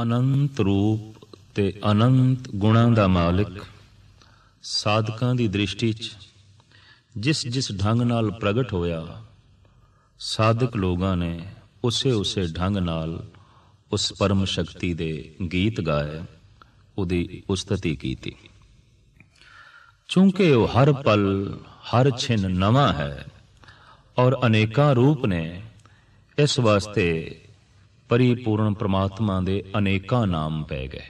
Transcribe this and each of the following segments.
ਅਨੰਤ ਰੂਪ ਤੇ ਅਨੰਤ ਗੁਣਾਂ ਦਾ ਮਾਲਕ ਸਾਧਕਾਂ ਦੀ ਦ੍ਰਿਸ਼ਟੀ 'ਚ ਜਿਸ ਜਿਸ ਢੰਗ ਨਾਲ ਪ੍ਰਗਟ ਹੋਇਆ ਸਾਧਕ ਲੋਕਾਂ ਨੇ ਉਸੇ ਉਸੇ ਢੰਗ ਨਾਲ ਉਸ ਪਰਮ ਸ਼ਕਤੀ ਦੇ ਗੀਤ ਗਾਏ ਉਹਦੀ ਉਸਤਤੀ ਕੀਤੀ ਕਿਉਂਕਿ ਉਹ ਹਰ ਪਲ ਹਰ ਛਿਨ ਨਵਾਂ ਹੈ ਔਰ ਅਨੇਕਾਂ ਰੂਪ ਨੇ ਇਸ ਵਾਸਤੇ ਪਰਿਪੂਰਨ ਪ੍ਰਮਾਤਮਾ ਦੇ ਅਨੇਕਾਂ ਨਾਮ ਪੈ ਗਏ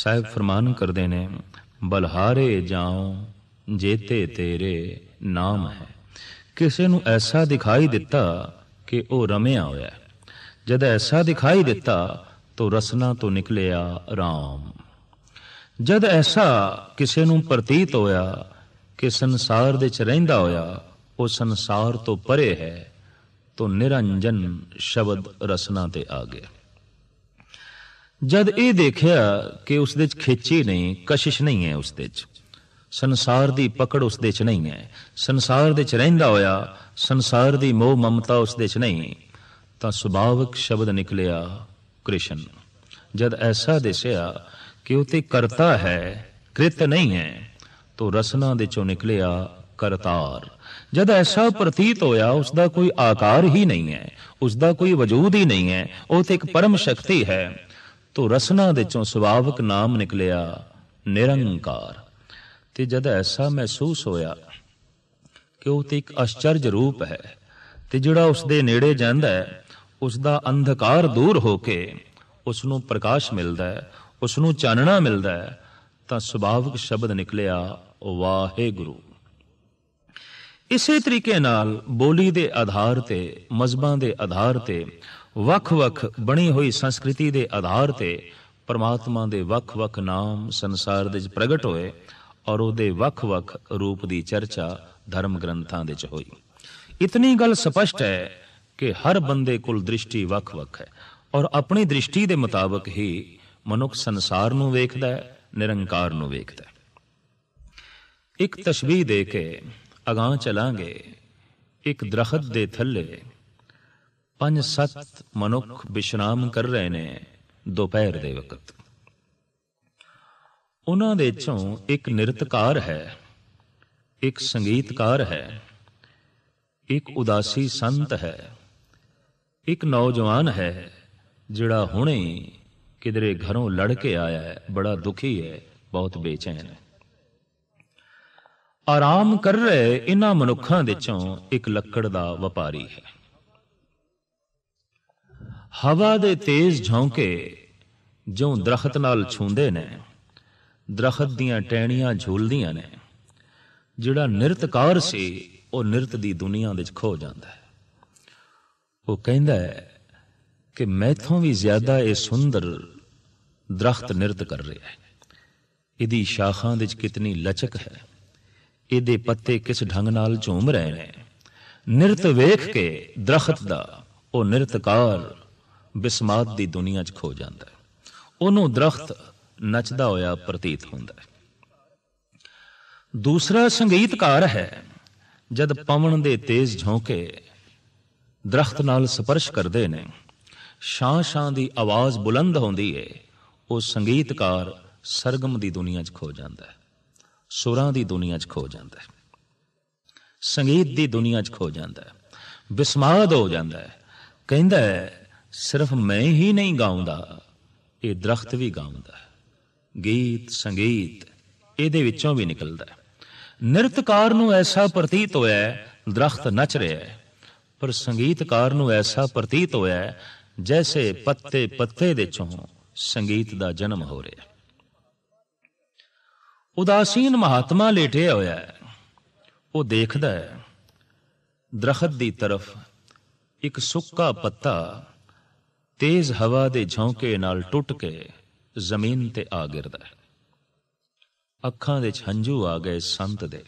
ਸਹਿਬ ਫਰਮਾਨ ਕਰਦੇ ਨੇ ਬਲਹਾਰੇ ਜਾਉ ਜੇਤੇ ਤੇਰੇ ਨਾਮ ਹੈ ਕਿਸੇ ਨੂੰ ਐਸਾ ਦਿਖਾਈ ਦਿੱਤਾ ਕਿ ਉਹ ਰਮਿਆ ਹੋਇਆ ਜਦ ਐਸਾ ਦਿਖਾਈ ਦਿੱਤਾ ਤੋ ਰਸਨਾ ਤੋਂ ਨਿਕਲਿਆ ਰਾਮ ਜਦ ਐਸਾ ਕਿਸੇ ਨੂੰ ਪ੍ਰਤੀਤ ਹੋਇਆ ਕਿ ਸੰਸਾਰ ਦੇ ਚ ਰਹਿੰਦਾ ਹੋਇਆ ਉਹ ਸੰਸਾਰ ਤੋਂ ਪਰੇ ਹੈ ਤੋ ਨਿਰੰਜਨ ਸ਼ਬਦ ਰਸਨਾ ਤੇ ਆ ਗਿਆ ਜਦ ਇਹ ਦੇਖਿਆ ਕਿ ਉਸ ਦੇ ਚ ਖੇਚੀ ਨਹੀਂ ਕਸ਼ਿਸ਼ ਨਹੀਂ ਹੈ ਉਸ ਦੇ ਚ ਸੰਸਾਰ ਦੀ ਪਕੜ ਉਸ ਦੇ ਚ ਨਹੀਂ ਹੈ ਸੰਸਾਰ ਦੇ ਚ ਰਹਿੰਦਾ ਹੋਇਆ ਸੰਸਾਰ ਦੀ ਮੋਹ ਮਮਤਾ ਉਸ ਦੇ ਚ ਨਹੀਂ ਤਾਂ ਸੁਭਾਵਿਕ ਸ਼ਬਦ ਨਿਕਲਿਆ ਕ੍ਰਿਸ਼ਨ ਜਦ ਐਸਾ ਦਿਸਿਆ ਕਿ ਉਹ ਤੇ ਕਰਤਾ ਹੈ ਕ੍ਰਿਤ ਨਹੀਂ ਹੈ ਤੋ ਰਸਨਾ ਦੇ ਚੋਂ ਨਿਕਲਿਆ ਕਰਤਾਰ ਜਦ ਐਸਾ ਪ੍ਰਤੀਤ ਹੋਇਆ ਉਸ ਦਾ ਕੋਈ ਆਕਾਰ ਹੀ ਨਹੀਂ ਹੈ ਉਸ ਦਾ ਕੋਈ ਵਜੂਦ ਹੀ ਨਹੀਂ ਹੈ ਉਹ ਤੇ ਇੱਕ ਪਰਮ ਸ਼ਕਤੀ ਹੈ ਤੋ ਰਸਨਾ ਦੇ ਚੋਂ ਸੁਭਾਵਕ ਨਾਮ ਨਿਕਲਿਆ ਨਿਰੰਕਾਰ ਤੇ ਜਦ ਐਸਾ ਮਹਿਸੂਸ ਹੋਇਆ ਕਿ ਉਹ ਤੇ ਇੱਕ ਅਚਰਜ ਰੂਪ ਹੈ ਤੇ ਜਿਹੜਾ ਉਸ ਦੇ ਨੇੜੇ ਜਾਂਦਾ ਹੈ ਉਸ ਦਾ ਅੰਧਕਾਰ ਦੂਰ ਹੋ ਕੇ ਉਸ ਨੂੰ ਪ੍ਰਕਾਸ਼ ਮਿਲਦਾ ਹੈ ਉਸ ਨੂੰ ਚਾਨਣਾ ਮਿਲਦਾ ਹੈ ਤਾਂ ਸੁਭਾਵਿਕ ਸ਼ਬਦ ਨਿਕਲਿਆ ਵਾਹਿਗੁਰੂ ਇਸੇ ਤਰੀਕੇ ਨਾਲ ਬੋਲੀ ਦੇ ਆਧਾਰ ਤੇ ਮਜ਼ਬਾਂ ਦੇ ਆਧਾਰ ਤੇ ਵੱਖ-ਵੱਖ ਬਣੀ ਹੋਈ ਸੰਸਕ੍ਰਿਤੀ ਦੇ ਆਧਾਰ ਤੇ ਪਰਮਾਤਮਾ ਦੇ ਵੱਖ-ਵੱਖ ਨਾਮ ਸੰਸਾਰ ਦੇ ਵਿੱਚ ਪ੍ਰਗਟ ਹੋਏ ਔਰ ਉਹਦੇ ਵੱਖ-ਵੱਖ ਰੂਪ ਦੀ ਚਰਚਾ ਧਰਮ ਗ੍ਰੰਥਾਂ ਦੇ ਵਿੱਚ ਹੋਈ ਇਤਨੀ ਗੱਲ ਸਪਸ਼ਟ ਹੈ ਕਿ ਹਰ ਬੰਦੇ ਕੋਲ ਦ੍ਰਿਸ਼ਟੀ ਵੱਖ-ਵੱਖ ਹੈ ਔਰ ਆਪਣੀ ਦ੍ਰਿਸ਼ਟੀ ਦੇ ਮੁਤਾਬਕ ਹੀ ਮਨੁੱਖ ਸੰਸਾਰ ਨੂੰ ਵੇਖਦਾ ਹੈ ਨਿਰੰਕਾਰ ਨੂੰ ਵੇਖਦਾ ਹੈ ਇੱਕ ਤਸ਼ਬੀਹ ਦੇ ਕੇ ਅਗਾਹ ਚਲਾਂਗੇ ਇੱਕ ਦਰਖਤ ਦੇ ਥੱਲੇ ਪੰਜ ਸੱਤ ਮਨੁੱਖ ਵਿਸ਼ਰਾਮ ਕਰ ਰਹੇ ਨੇ ਦੁਪਹਿਰ ਦੇ ਵਕਤ ਉਹਨਾਂ ਦੇ ਵਿੱਚੋਂ ਇੱਕ ਨਿਰਤਕਾਰ ਹੈ ਇੱਕ ਸੰਗੀਤਕਾਰ ਹੈ ਇੱਕ ਉਦਾਸੀ ਸੰਤ ਹੈ ਇੱਕ ਨੌਜਵਾਨ ਹੈ ਜਿਹੜਾ ਹੁਣੇ ਕਿਦਰੇ ਘਰੋਂ ਲੜ ਕੇ ਆਇਆ ਹੈ ਬੜਾ ਦੁਖੀ ਹੈ ਬਹੁਤ ਬੇਚੈਨ ਹੈ ਆਰਾਮ ਕਰ ਰਹੇ ਇਹਨਾਂ ਮਨੁੱਖਾਂ ਦੇ ਚੋਂ ਇੱਕ ਲੱਕੜ ਦਾ ਵਪਾਰੀ ਹੈ ਹਵਾ ਦੇ ਤੇਜ਼ ਝੌਂਕੇ ਜਿਉਂ ਦਰਖਤ ਨਾਲ ਛੂੰਦੇ ਨੇ ਦਰਖਤ ਦੀਆਂ ਟਹਿਣੀਆਂ ਝੂਲਦੀਆਂ ਨੇ ਜਿਹੜਾ ਨਿਰਤਕਾਰ ਸੀ ਉਹ ਨਿਰਤ ਦੀ ਦੁਨੀਆ ਵਿੱਚ ਖੋ ਜਾਂਦਾ ਹੈ ਉਹ ਕਹਿੰਦਾ ਹੈ ਕਿ ਮੈਥੋਂ ਵੀ ਜ਼ਿਆਦਾ ਇਹ ਸੁੰਦਰ ਦਰਖਤ ਨਿਰਤ ਕਰ ਰਿਹਾ ਹੈ ਇਹਦੀ ਸ਼ਾਖਾਂ ਵਿੱਚ ਕਿਤਨੀ ਲਚਕ ਹੈ ਇਹਦੇ ਪੱਤੇ ਕਿਸ ਢੰਗ ਨਾਲ ਝੂਮ ਰਹੇ ਨੇ ਨਿਰਤ ਵੇਖ ਕੇ ਦਰਖਤ ਦਾ ਉਹ ਨਿਰਤਕਾਰ ਬਿਸਮਾਤ ਦੀ ਦੁਨੀਆ 'ਚ ਖੋ ਜਾਂਦਾ ਹੈ ਉਹਨੂੰ ਦਰਖਤ ਨੱਚਦਾ ਹੋਇਆ ਪ੍ਰਤੀਤ ਹੁੰਦਾ ਹੈ ਦੂਸਰਾ ਸੰਗੀਤਕਾਰ ਹੈ ਜਦ ਪਵਨ ਦੇ ਤੇਜ਼ ਝੋਂਕੇ ਦਰਖਤ ਨਾਲ ਸਪਰਸ਼ ਕਰਦੇ ਨੇ ਸ਼ਾਂ ਸ਼ਾਂ ਦੀ ਆਵਾਜ਼ ਬੁਲੰਦ ਹੁੰਦੀ ਏ ਉਹ ਸੰਗੀਤਕਾਰ ਸਰਗਮ ਦੀ ਦੁਨੀਆ 'ਚ ਖੋ ਜਾਂਦਾ ਹੈ ਸੁਰਾਂ ਦੀ ਦੁਨੀਆ 'ਚ ਖੋ ਜਾਂਦਾ ਹੈ ਸੰਗੀਤ ਦੀ ਦੁਨੀਆ 'ਚ ਖੋ ਜਾਂਦਾ ਹੈ ਬਿਸਮਾਦ ਹੋ ਜਾਂਦਾ ਹੈ ਕਹਿੰਦਾ ਹੈ ਸਿਰਫ ਮੈਂ ਹੀ ਨਹੀਂ ਗਾਉਂਦਾ ਇਹ ਦਰਖਤ ਵੀ ਗਾਉਂਦਾ ਹੈ ਗੀਤ ਸੰਗੀਤ ਇਹਦੇ ਵਿੱਚੋਂ ਵੀ ਨਿਕਲਦਾ ਹੈ ਨਿਰਤਕਾਰ ਨੂੰ ਐਸਾ ਪ੍ਰਤੀਤ ਹੋਇਆ ਦਰਖਤ ਨੱਚ ਰਿਹਾ ਹੈ ਪਰ ਸੰਗੀਤਕਾਰ ਨੂੰ ਐਸਾ ਪ੍ਰਤੀਤ ਹੋਇਆ ਜੈਸੇ ਪੱਤੇ ਪੱਤੇ ਦੇ ਚੋਂ ਸੰਗੀਤ ਦਾ ਜਨਮ ਹੋ ਰਿਹਾ ਹੈ ਉਦਾਸੀਨ ਮਹਾਤਮਾ ਲੇਟਿਆ ਹੋਇਆ ਹੈ ਉਹ ਦੇਖਦਾ ਹੈ ਦਰਖਤ ਦੀ ਤਰਫ ਇੱਕ ਸੁੱਕਾ ਪੱਤਾ ਤੇਜ਼ ਹਵਾ ਦੇ ਝੌਂਕੇ ਨਾਲ ਟੁੱਟ ਕੇ ਜ਼ਮੀਨ ਤੇ ਆ ਗਿਰਦਾ ਹੈ ਅੱਖਾਂ ਦੇ ਹੰਝੂ ਆ ਗਏ ਸੰਤ ਦੇ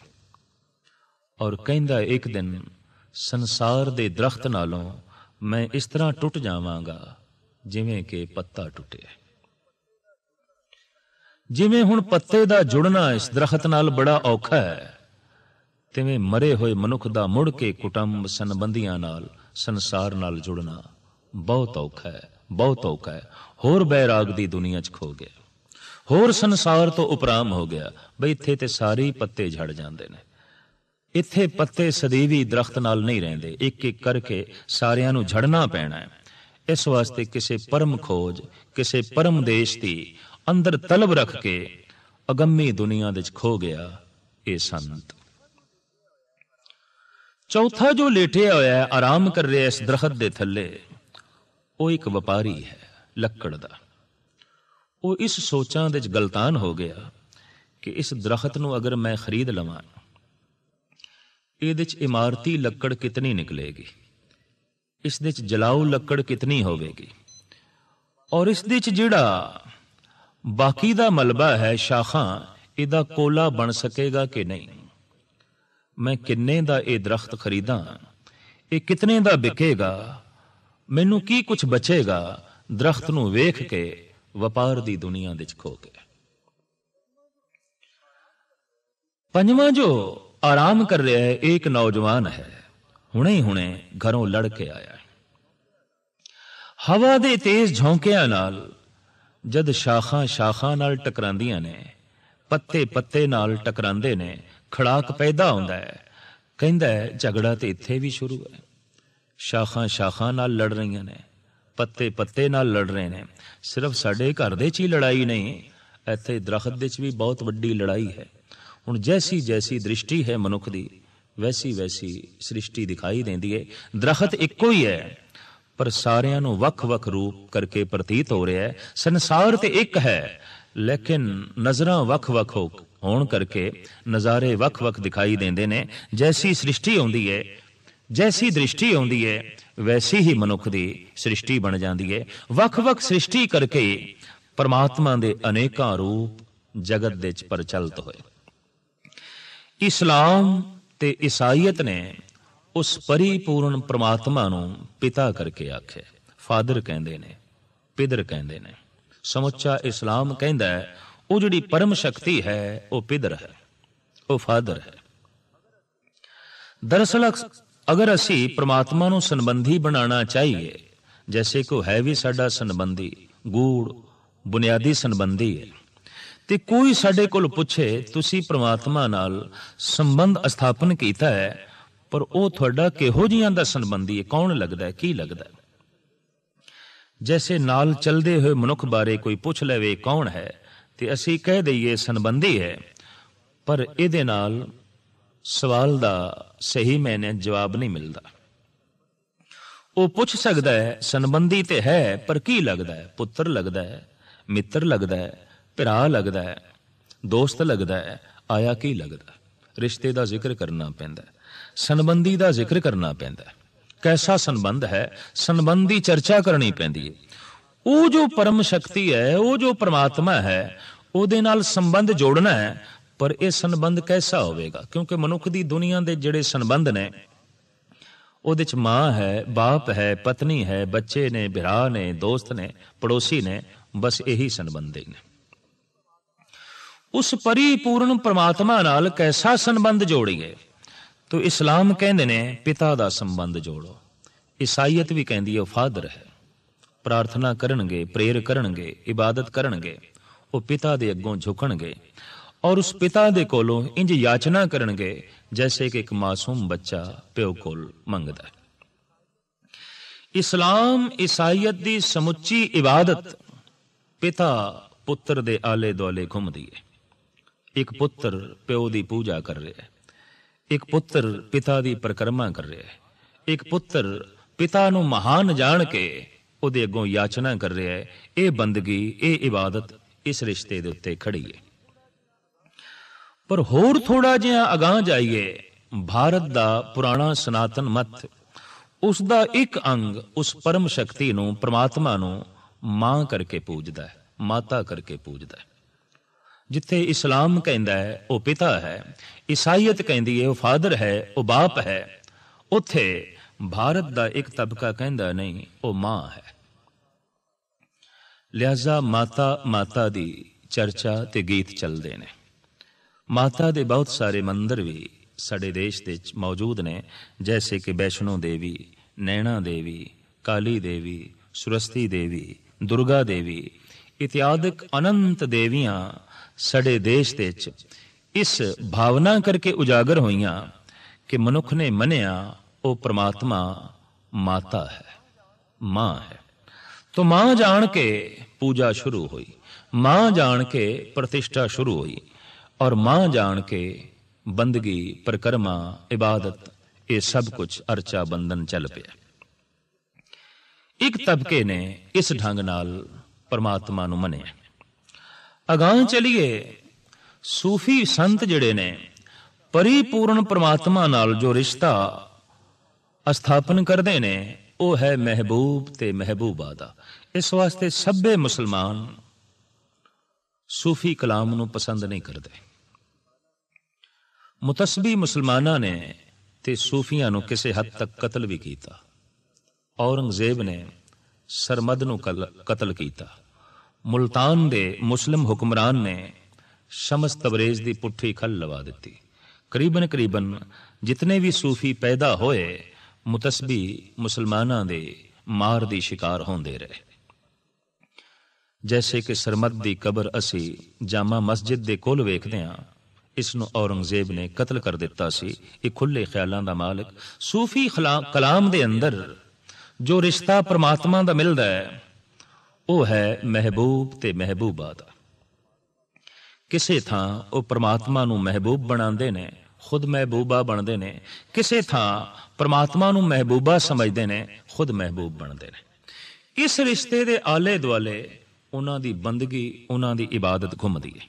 ਔਰ ਕਹਿੰਦਾ ਇੱਕ ਦਿਨ ਸੰਸਾਰ ਦੇ ਦਰਖਤ ਨਾਲੋਂ ਮੈਂ ਇਸ ਤਰ੍ਹਾਂ ਟੁੱਟ ਜਾਵਾਂਗਾ ਜਿਵੇਂ ਕਿ ਪੱਤਾ ਟੁੱਟਿਆ ਜਿਵੇਂ ਹੁਣ ਪੱਤੇ ਦਾ ਜੁੜਨਾ ਇਸ ਦਰਖਤ ਨਾਲ ਬੜਾ ਔਖਾ ਹੈ ਤਿਵੇਂ ਮਰੇ ਹੋਏ ਮਨੁੱਖ ਦਾ ਮੁੜ ਕੇ ਕੁਟੰਬ ਸੰਬੰਧੀਆਂ ਨਾਲ ਸੰਸਾਰ ਨਾਲ ਜੁੜਨਾ ਬਹੁਤ ਔਖਾ ਹੈ ਬਹੁਤ ਔਖਾ ਹੈ ਹੋਰ ਬੈਰਾਗ ਦੀ ਦੁਨੀਆ 'ਚ ਖੋ ਗਿਆ ਹੋਰ ਸੰਸਾਰ ਤੋਂ ਉਪਰਾਮ ਹੋ ਗਿਆ ਬਈ ਇੱਥੇ ਤੇ ਸਾਰੇ ਪੱਤੇ ਝੜ ਜਾਂਦੇ ਨੇ ਇੱਥੇ ਪੱਤੇ ਸਦੀਵੀ ਦਰਖਤ ਨਾਲ ਨਹੀਂ ਰਹਿੰਦੇ ਇੱਕ ਇੱਕ ਕਰਕੇ ਸਾਰਿਆਂ ਨੂੰ ਝੜਨਾ ਪੈਣਾ ਹੈ ਇਸ ਵਾਸਤੇ ਕਿਸੇ ਪਰਮ ਖੋਜ ਕਿਸੇ ਪਰਮ ਦੇਸ਼ ਦੀ ਅੰਦਰ ਤਲਬ ਰੱਖ ਕੇ ਅਗੰਮੀ ਦੁਨੀਆ ਦੇ ਵਿੱਚ ਖੋ ਗਿਆ ਇਹ ਸੰਤ ਚੌਥਾ ਜੋ ਲੇਟਿਆ ਹੋਇਆ ਹੈ ਆਰਾਮ ਕਰ ਰਿਹਾ ਇਸ ਦਰਖਤ ਦੇ ਥੱਲੇ ਉਹ ਇੱਕ ਵਪਾਰੀ ਹੈ ਲੱਕੜ ਦਾ ਉਹ ਇਸ ਸੋਚਾਂ ਦੇ ਵਿੱਚ ਗਲਤਾਨ ਹੋ ਗਿਆ ਕਿ ਇਸ ਦਰਖਤ ਨੂੰ ਅਗਰ ਮੈਂ ਖਰੀਦ ਲਵਾਂ ਇਹਦੇ ਵਿੱਚ ਇਮਾਰਤੀ ਲੱਕੜ ਕਿਤਨੀ ਨਿਕਲੇਗੀ ਇਸ ਦੇ ਵਿੱਚ ਜਲਾਉ ਲੱਕੜ ਕਿਤਨੀ ਹੋਵੇਗੀ ਔਰ ਇਸ ਦੇ ਵਿੱਚ ਜਿਹੜਾ ਬਾਕੀ ਦਾ ਮਲਬਾ ਹੈ ਸ਼ਾਖਾਂ ਇਹਦਾ ਕੋਲਾ ਬਣ ਸਕੇਗਾ ਕਿ ਨਹੀਂ ਮੈਂ ਕਿੰਨੇ ਦਾ ਇਹ ਦਰਖਤ ਖਰੀਦਾਂ ਇਹ ਕਿਤਨੇ ਦਾ ਵਿਕੇਗਾ ਮੈਨੂੰ ਕੀ ਕੁਝ ਬਚੇਗਾ ਦਰਖਤ ਨੂੰ ਵੇਖ ਕੇ ਵਪਾਰ ਦੀ ਦੁਨੀਆ ਦੇ ਵਿੱਚ ਖੋ ਕੇ ਪੰਜਵਾਂ ਜੋ ਆਰਾਮ ਕਰ ਰਿਹਾ ਹੈ ਇੱਕ ਨੌਜਵਾਨ ਹੈ ਹੁਣੇ ਹੀ ਹੁਣੇ ਘਰੋਂ ਲੜ ਕੇ ਆਇਆ ਹੈ ਹਵਾ ਦੇ ਤੇਜ਼ ਝੋਂਕਿਆਂ ਨਾਲ ਜਦ ਸ਼ਾਖਾਂ ਸ਼ਾਖਾਂ ਨਾਲ ਟਕਰਾਂਦੀਆਂ ਨੇ ਪੱਤੇ ਪੱਤੇ ਨਾਲ ਟਕਰਾਂਦੇ ਨੇ ਖੜਾਕ ਪੈਦਾ ਹੁੰਦਾ ਹੈ ਕਹਿੰਦਾ ਝਗੜਾ ਤੇ ਇੱਥੇ ਵੀ ਸ਼ੁਰੂ ਹੈ ਸ਼ਾਖਾਂ ਸ਼ਾਖਾਂ ਨਾਲ ਲੜ ਰਹੀਆਂ ਨੇ ਪੱਤੇ ਪੱਤੇ ਨਾਲ ਲੜ ਰਹੇ ਨੇ ਸਿਰਫ ਸਾਡੇ ਘਰ ਦੇ ਚ ਹੀ ਲੜਾਈ ਨਹੀਂ ਇੱਥੇ ਦਰਖਤ ਦੇ ਚ ਵੀ ਬਹੁਤ ਵੱਡੀ ਲੜਾਈ ਹੈ ਹੁਣ ਜੈਸੀ ਜੈਸੀ ਦ੍ਰਿਸ਼ਟੀ ਹੈ ਮਨੁੱਖ ਦੀ ਵੈਸੀ ਵੈਸੀ ਸ੍ਰਿਸ਼ਟੀ ਦਿਖਾਈ ਦਿੰਦੀ ਹੈ ਦਰਖਤ ਇੱਕੋ ਹੀ ਹੈ ਪਰ ਸਾਰਿਆਂ ਨੂੰ ਵੱਖ-ਵੱਖ ਰੂਪ ਕਰਕੇ ਪ੍ਰਤੀਤ ਹੋ ਰਿਹਾ ਹੈ ਸੰਸਾਰ ਤੇ ਇੱਕ ਹੈ ਲੇਕਿਨ ਨਜ਼ਰਾਂ ਵੱਖ-ਵੱਖ ਹੋਣ ਕਰਕੇ ਨਜ਼ਾਰੇ ਵੱਖ-ਵੱਖ ਦਿਖਾਈ ਦਿੰਦੇ ਨੇ ਜੈਸੀ ਸ੍ਰਿਸ਼ਟੀ ਆਉਂਦੀ ਹੈ ਜੈਸੀ ਦ੍ਰਿਸ਼ਟੀ ਆਉਂਦੀ ਹੈ ਵੈਸੀ ਹੀ ਮਨੁੱਖ ਦੀ ਸ੍ਰਿਸ਼ਟੀ ਬਣ ਜਾਂਦੀ ਹੈ ਵੱਖ-ਵੱਖ ਸ੍ਰਿਸ਼ਟੀ ਕਰਕੇ ਪਰਮਾਤਮਾ ਦੇ ਅਨੇਕਾਂ ਰੂਪ ਜਗਤ ਵਿੱਚ ਪ੍ਰਚਲਿਤ ਹੋਏ ਇਸਲਾਮ ਤੇ ਈਸਾਈਅਤ ਨੇ ਉਸ ਪਰਿਪੂਰਨ ਪ੍ਰਮਾਤਮਾ ਨੂੰ ਪਿਤਾ ਕਰਕੇ ਆਖੇ ਫਾਦਰ ਕਹਿੰਦੇ ਨੇ ਪਿਦਰ ਕਹਿੰਦੇ ਨੇ ਸਮੁੱਚਾ ਇਸਲਾਮ ਕਹਿੰਦਾ ਹੈ ਉਹ ਜਿਹੜੀ ਪਰਮ ਸ਼ਕਤੀ ਹੈ ਉਹ ਪਿਦਰ ਹੈ ਉਹ ਫਾਦਰ ਹੈ ਦਰਅਸਲ ਅਗਰ ਅਸੀਂ ਪ੍ਰਮਾਤਮਾ ਨੂੰ ਸੰਬੰਧੀ ਬਣਾਉਣਾ ਚਾਹੀਏ ਜੈਸੇ ਕੋ ਹੈ ਵੀ ਸਾਡਾ ਸੰਬੰਧੀ ਗੂੜ ਬੁਨਿਆਦੀ ਸੰਬੰਧੀ ਹੈ ਤੇ ਕੋਈ ਸਾਡੇ ਕੋਲ ਪੁੱਛੇ ਤੁਸੀਂ ਪ੍ਰਮਾਤਮਾ ਨਾਲ ਸੰਬੰਧ ਸਥਾਪਨ ਕੀਤਾ ਹੈ ਪਰ ਉਹ ਤੁਹਾਡਾ ਕਿਹੋ ਜੀਆਂ ਦਾ ਸੰਬੰਧੀ ਹੈ ਕੌਣ ਲੱਗਦਾ ਹੈ ਕੀ ਲੱਗਦਾ ਹੈ ਜੈਸੇ ਨਾਲ ਚਲਦੇ ਹੋਏ ਮਨੁੱਖ ਬਾਰੇ ਕੋਈ ਪੁੱਛ ਲਵੇ ਕੌਣ ਹੈ ਤੇ ਅਸੀਂ ਕਹਿ ਦਈਏ ਸੰਬੰਧੀ ਹੈ ਪਰ ਇਹਦੇ ਨਾਲ ਸਵਾਲ ਦਾ ਸਹੀ ਮੈਨੇ ਜਵਾਬ ਨਹੀਂ ਮਿਲਦਾ ਉਹ ਪੁੱਛ ਸਕਦਾ ਹੈ ਸੰਬੰਧੀ ਤੇ ਹੈ ਪਰ ਕੀ ਲੱਗਦਾ ਹੈ ਪੁੱਤਰ ਲੱਗਦਾ ਹੈ ਮਿੱਤਰ ਲੱਗਦਾ ਹੈ ਭਰਾ ਲੱਗਦਾ ਹੈ ਦੋਸਤ ਲੱਗਦਾ ਹੈ ਆਇਆ ਕੀ ਲੱਗਦਾ ਰਿਸ਼ਤੇ ਦਾ ਜ਼ਿਕਰ ਕਰਨਾ ਪੈਂਦਾ ਸੰਬੰਧੀ ਦਾ ਜ਼ਿਕਰ ਕਰਨਾ ਪੈਂਦਾ ਹੈ ਕੈਸਾ ਸੰਬੰਧ ਹੈ ਸੰਬੰਧੀ ਚਰਚਾ ਕਰਨੀ ਪੈਂਦੀ ਹੈ ਉਹ ਜੋ ਪਰਮ ਸ਼ਕਤੀ ਹੈ ਉਹ ਜੋ ਪ੍ਰਮਾਤਮਾ ਹੈ ਉਹਦੇ ਨਾਲ ਸੰਬੰਧ ਜੋੜਨਾ ਹੈ ਪਰ ਇਹ ਸੰਬੰਧ ਕੈਸਾ ਹੋਵੇਗਾ ਕਿਉਂਕਿ ਮਨੁੱਖ ਦੀ ਦੁਨੀਆ ਦੇ ਜਿਹੜੇ ਸੰਬੰਧ ਨੇ ਉਹਦੇ ਚ ਮਾਂ ਹੈ ਬਾਪ ਹੈ ਪਤਨੀ ਹੈ ਬੱਚੇ ਨੇ ਭਰਾ ਨੇ ਦੋਸਤ ਨੇ ਪੜੋਸੀ ਨੇ ਬਸ ਇਹੀ ਸੰਬੰਧ ਨੇ ਉਸ ਪਰਿਪੂਰਨ ਪ੍ਰਮਾਤਮਾ ਨਾਲ ਕੈਸਾ ਸੰਬੰਧ ਜੋੜੀਏ ਤੋ ਇਸਲਾਮ ਕਹਿੰਦੇ ਨੇ ਪਿਤਾ ਦਾ ਸੰਬੰਧ ਜੋੜੋ ਈਸਾਈਅਤ ਵੀ ਕਹਿੰਦੀ ਹੈ ਫਾਦਰ ਹੈ ਪ੍ਰਾਰਥਨਾ ਕਰਨਗੇ ਪ੍ਰੇਰ ਕਰਨਗੇ ਇਬਾਦਤ ਕਰਨਗੇ ਉਹ ਪਿਤਾ ਦੇ ਅੱਗੋਂ ਝੁਕਣਗੇ ਔਰ ਉਸ ਪਿਤਾ ਦੇ ਕੋਲੋਂ ਇੰਜ ਯਾਚਨਾ ਕਰਨਗੇ ਜੈਸੇ ਕਿ ਇੱਕ ਮਾਸੂਮ ਬੱਚਾ ਪਿਓ ਕੋਲ ਮੰਗਦਾ ਹੈ ਇਸਲਾਮ ਈਸਾਈਅਤ ਦੀ ਸਮੁੱਚੀ ਇਬਾਦਤ ਪਿਤਾ ਪੁੱਤਰ ਦੇ ਆਲੇ ਦੁਆਲੇ ਘੁੰਮਦੀ ਹੈ ਇੱਕ ਪੁੱਤਰ ਪਿਓ ਦੀ ਪੂਜਾ ਕਰ ਰਿਹਾ ਹੈ ਇੱਕ ਪੁੱਤਰ ਪਿਤਾ ਦੀ ਪ੍ਰਕਰਮਾ ਕਰ ਰਿਹਾ ਹੈ ਇੱਕ ਪੁੱਤਰ ਪਿਤਾ ਨੂੰ ਮਹਾਨ ਜਾਣ ਕੇ ਉਹਦੇ ਅੱਗੋਂ ਯਾਚਨਾ ਕਰ ਰਿਹਾ ਹੈ ਇਹ ਬੰਦਗੀ ਇਹ ਇਬਾਦਤ ਇਸ ਰਿਸ਼ਤੇ ਦੇ ਉੱਤੇ ਖੜੀ ਹੈ ਪਰ ਹੋਰ ਥੋੜਾ ਜਿਹਾ ਅਗਾਹ ਜਾਈਏ ਭਾਰਤ ਦਾ ਪੁਰਾਣਾ ਸਨਾਤਨ ਮਤ ਉਸ ਦਾ ਇੱਕ ਅੰਗ ਉਸ ਪਰਮ ਸ਼ਕਤੀ ਨੂੰ ਪ੍ਰਮਾਤਮਾ ਨੂੰ ਮਾਂ ਕਰਕੇ ਪੂਜਦਾ ਹੈ ਮਾਤਾ ਕਰਕੇ ਪੂਜਦਾ ਹੈ ਜਿੱਥੇ ਇਸਲਾਮ ਕਹਿੰਦਾ ਹੈ ਉਹ ਪਿਤਾ ਹੈ ਈਸਾਈਅਤ ਕਹਿੰਦੀ ਹੈ ਉਹ ਫਾਦਰ ਹੈ ਉਹ ਬਾਪ ਹੈ ਉੱਥੇ ਭਾਰਤ ਦਾ ਇੱਕ ਤਬਕਾ ਕਹਿੰਦਾ ਨਹੀਂ ਉਹ ਮਾਂ ਹੈ ਲਿਆਜ਼ਾ ਮਾਤਾ ਮਾਤਾ ਦੀ ਚਰਚਾ ਤੇ ਗੀਤ ਚੱਲਦੇ ਨੇ ਮਾਤਾ ਦੇ ਬਹੁਤ ਸਾਰੇ ਮੰਦਰ ਵੀ ਸਾਡੇ ਦੇਸ਼ ਦੇ ਵਿੱਚ ਮੌਜੂਦ ਨੇ ਜੈਸੇ ਕਿ ਬੈਸ਼ਨੋ ਦੇਵੀ ਨੈਣਾ ਦੇਵੀ ਕਾਲੀ ਦੇਵੀ ਸੁਰਸਤੀ ਦੇਵੀ ਦੁਰਗਾ ਦੇਵੀ ਇਤਿਆਦਿਕ ਅਨੰਤ ਦੇਵੀਆਂ ਸੜੇ ਦੇਸ਼ ਦੇ ਚ ਇਸ ਭਾਵਨਾ ਕਰਕੇ ਉਜਾਗਰ ਹੋਈਆਂ ਕਿ ਮਨੁੱਖ ਨੇ ਮੰਨਿਆ ਉਹ ਪ੍ਰਮਾਤਮਾ ਮਾਤਾ ਹੈ ਮਾਂ ਹੈ ਤੋ ਮਾਂ ਜਾਣ ਕੇ ਪੂਜਾ ਸ਼ੁਰੂ ਹੋਈ ਮਾਂ ਜਾਣ ਕੇ ਪ੍ਰਤਿਸ਼ਠਾ ਸ਼ੁਰੂ ਹੋਈ ਔਰ ਮਾਂ ਜਾਣ ਕੇ ਬੰਦਗੀ ਪ੍ਰਕਰਮਾ ਇਬਾਦਤ ਇਹ ਸਭ ਕੁਝ ਅਰਚਾ ਬੰਦਨ ਚੱਲ ਪਿਆ ਇੱਕ ਤਬਕੇ ਨੇ ਇਸ ਢੰਗ ਨਾਲ ਪਰਮਾਤਮਾ ਨੂੰ ਮੰਨਿਆ ਅਗਾਹ ਚਲੀਏ ਸੂਫੀ ਸੰਤ ਜਿਹੜੇ ਨੇ ਪਰਿਪੂਰਨ ਪ੍ਰਮਾਤਮਾ ਨਾਲ ਜੋ ਰਿਸ਼ਤਾ ਸਥਾਪਨ ਕਰਦੇ ਨੇ ਉਹ ਹੈ ਮਹਿਬੂਬ ਤੇ ਮਹਿਬੂਬਾ ਦਾ ਇਸ ਵਾਸਤੇ ਸਭੇ ਮੁਸਲਮਾਨ ਸੂਫੀ ਕਲਾਮ ਨੂੰ ਪਸੰਦ ਨਹੀਂ ਕਰਦੇ ਮੁਤਸਬੀ ਮੁਸਲਮਾਨਾਂ ਨੇ ਤੇ ਸੂਫੀਆਂ ਨੂੰ ਕਿਸੇ ਹੱਦ ਤੱਕ ਕਤਲ ਵੀ ਕੀਤਾ ਔਰੰਗਜ਼ੇਬ ਨੇ ਸਰਮਦ ਨੂੰ ਕਤਲ ਕੀਤਾ ਮੁਲਤਾਨ ਦੇ ਮੁਸਲਮ ਹੁਕਮਰਾਨ ਨੇ ਸ਼ਮਸ ਤਬਰੇਜ਼ ਦੀ ਪੁੱਠੀ ਖੱਲ ਲਵਾ ਦਿੱਤੀ ਕਰੀਬਨ ਕਰੀਬਨ ਜਿੰਨੇ ਵੀ ਸੂਫੀ ਪੈਦਾ ਹੋਏ ਮੁਤਸਬੀ ਮੁਸਲਮਾਨਾਂ ਦੇ ਮਾਰ ਦੀ ਸ਼ਿਕਾਰ ਹੁੰਦੇ ਰਹੇ ਜੈਸੇ ਕਿ ਸਰਮਤ ਦੀ ਕਬਰ ਅਸੀਂ ਜਾਮਾ ਮਸਜਿਦ ਦੇ ਕੋਲ ਵੇਖਦੇ ਹਾਂ ਇਸ ਨੂੰ ਔਰੰਗਜ਼ੇਬ ਨੇ ਕਤਲ ਕਰ ਦਿੱਤਾ ਸੀ ਇਹ ਖੁੱਲੇ ਖਿਆਲਾਂ ਦਾ ਮਾਲਕ ਸੂਫੀ ਕਲਾਮ ਦੇ ਅੰਦਰ ਜੋ ਰਿਸ਼ਤਾ ਪਰਮਾਤਮਾ ਦਾ ਮਿਲਦਾ ਹੈ ਉਹ ਹੈ ਮਹਿਬੂਬ ਤੇ ਮਹਿਬੂਬਾ ਦਾ ਕਿਸੇ ਥਾਂ ਉਹ ਪ੍ਰਮਾਤਮਾ ਨੂੰ ਮਹਿਬੂਬ ਬਣਾਉਂਦੇ ਨੇ ਖੁਦ ਮਹਿਬੂਬਾ ਬਣਦੇ ਨੇ ਕਿਸੇ ਥਾਂ ਪ੍ਰਮਾਤਮਾ ਨੂੰ ਮਹਿਬੂਬਾ ਸਮਝਦੇ ਨੇ ਖੁਦ ਮਹਿਬੂਬ ਬਣਦੇ ਨੇ ਇਸ ਰਿਸ਼ਤੇ ਦੇ ਆਲੇ ਦੁਆਲੇ ਉਹਨਾਂ ਦੀ ਬੰਦਗੀ ਉਹਨਾਂ ਦੀ ਇਬਾਦਤ ਘੁੰਮਦੀ ਹੈ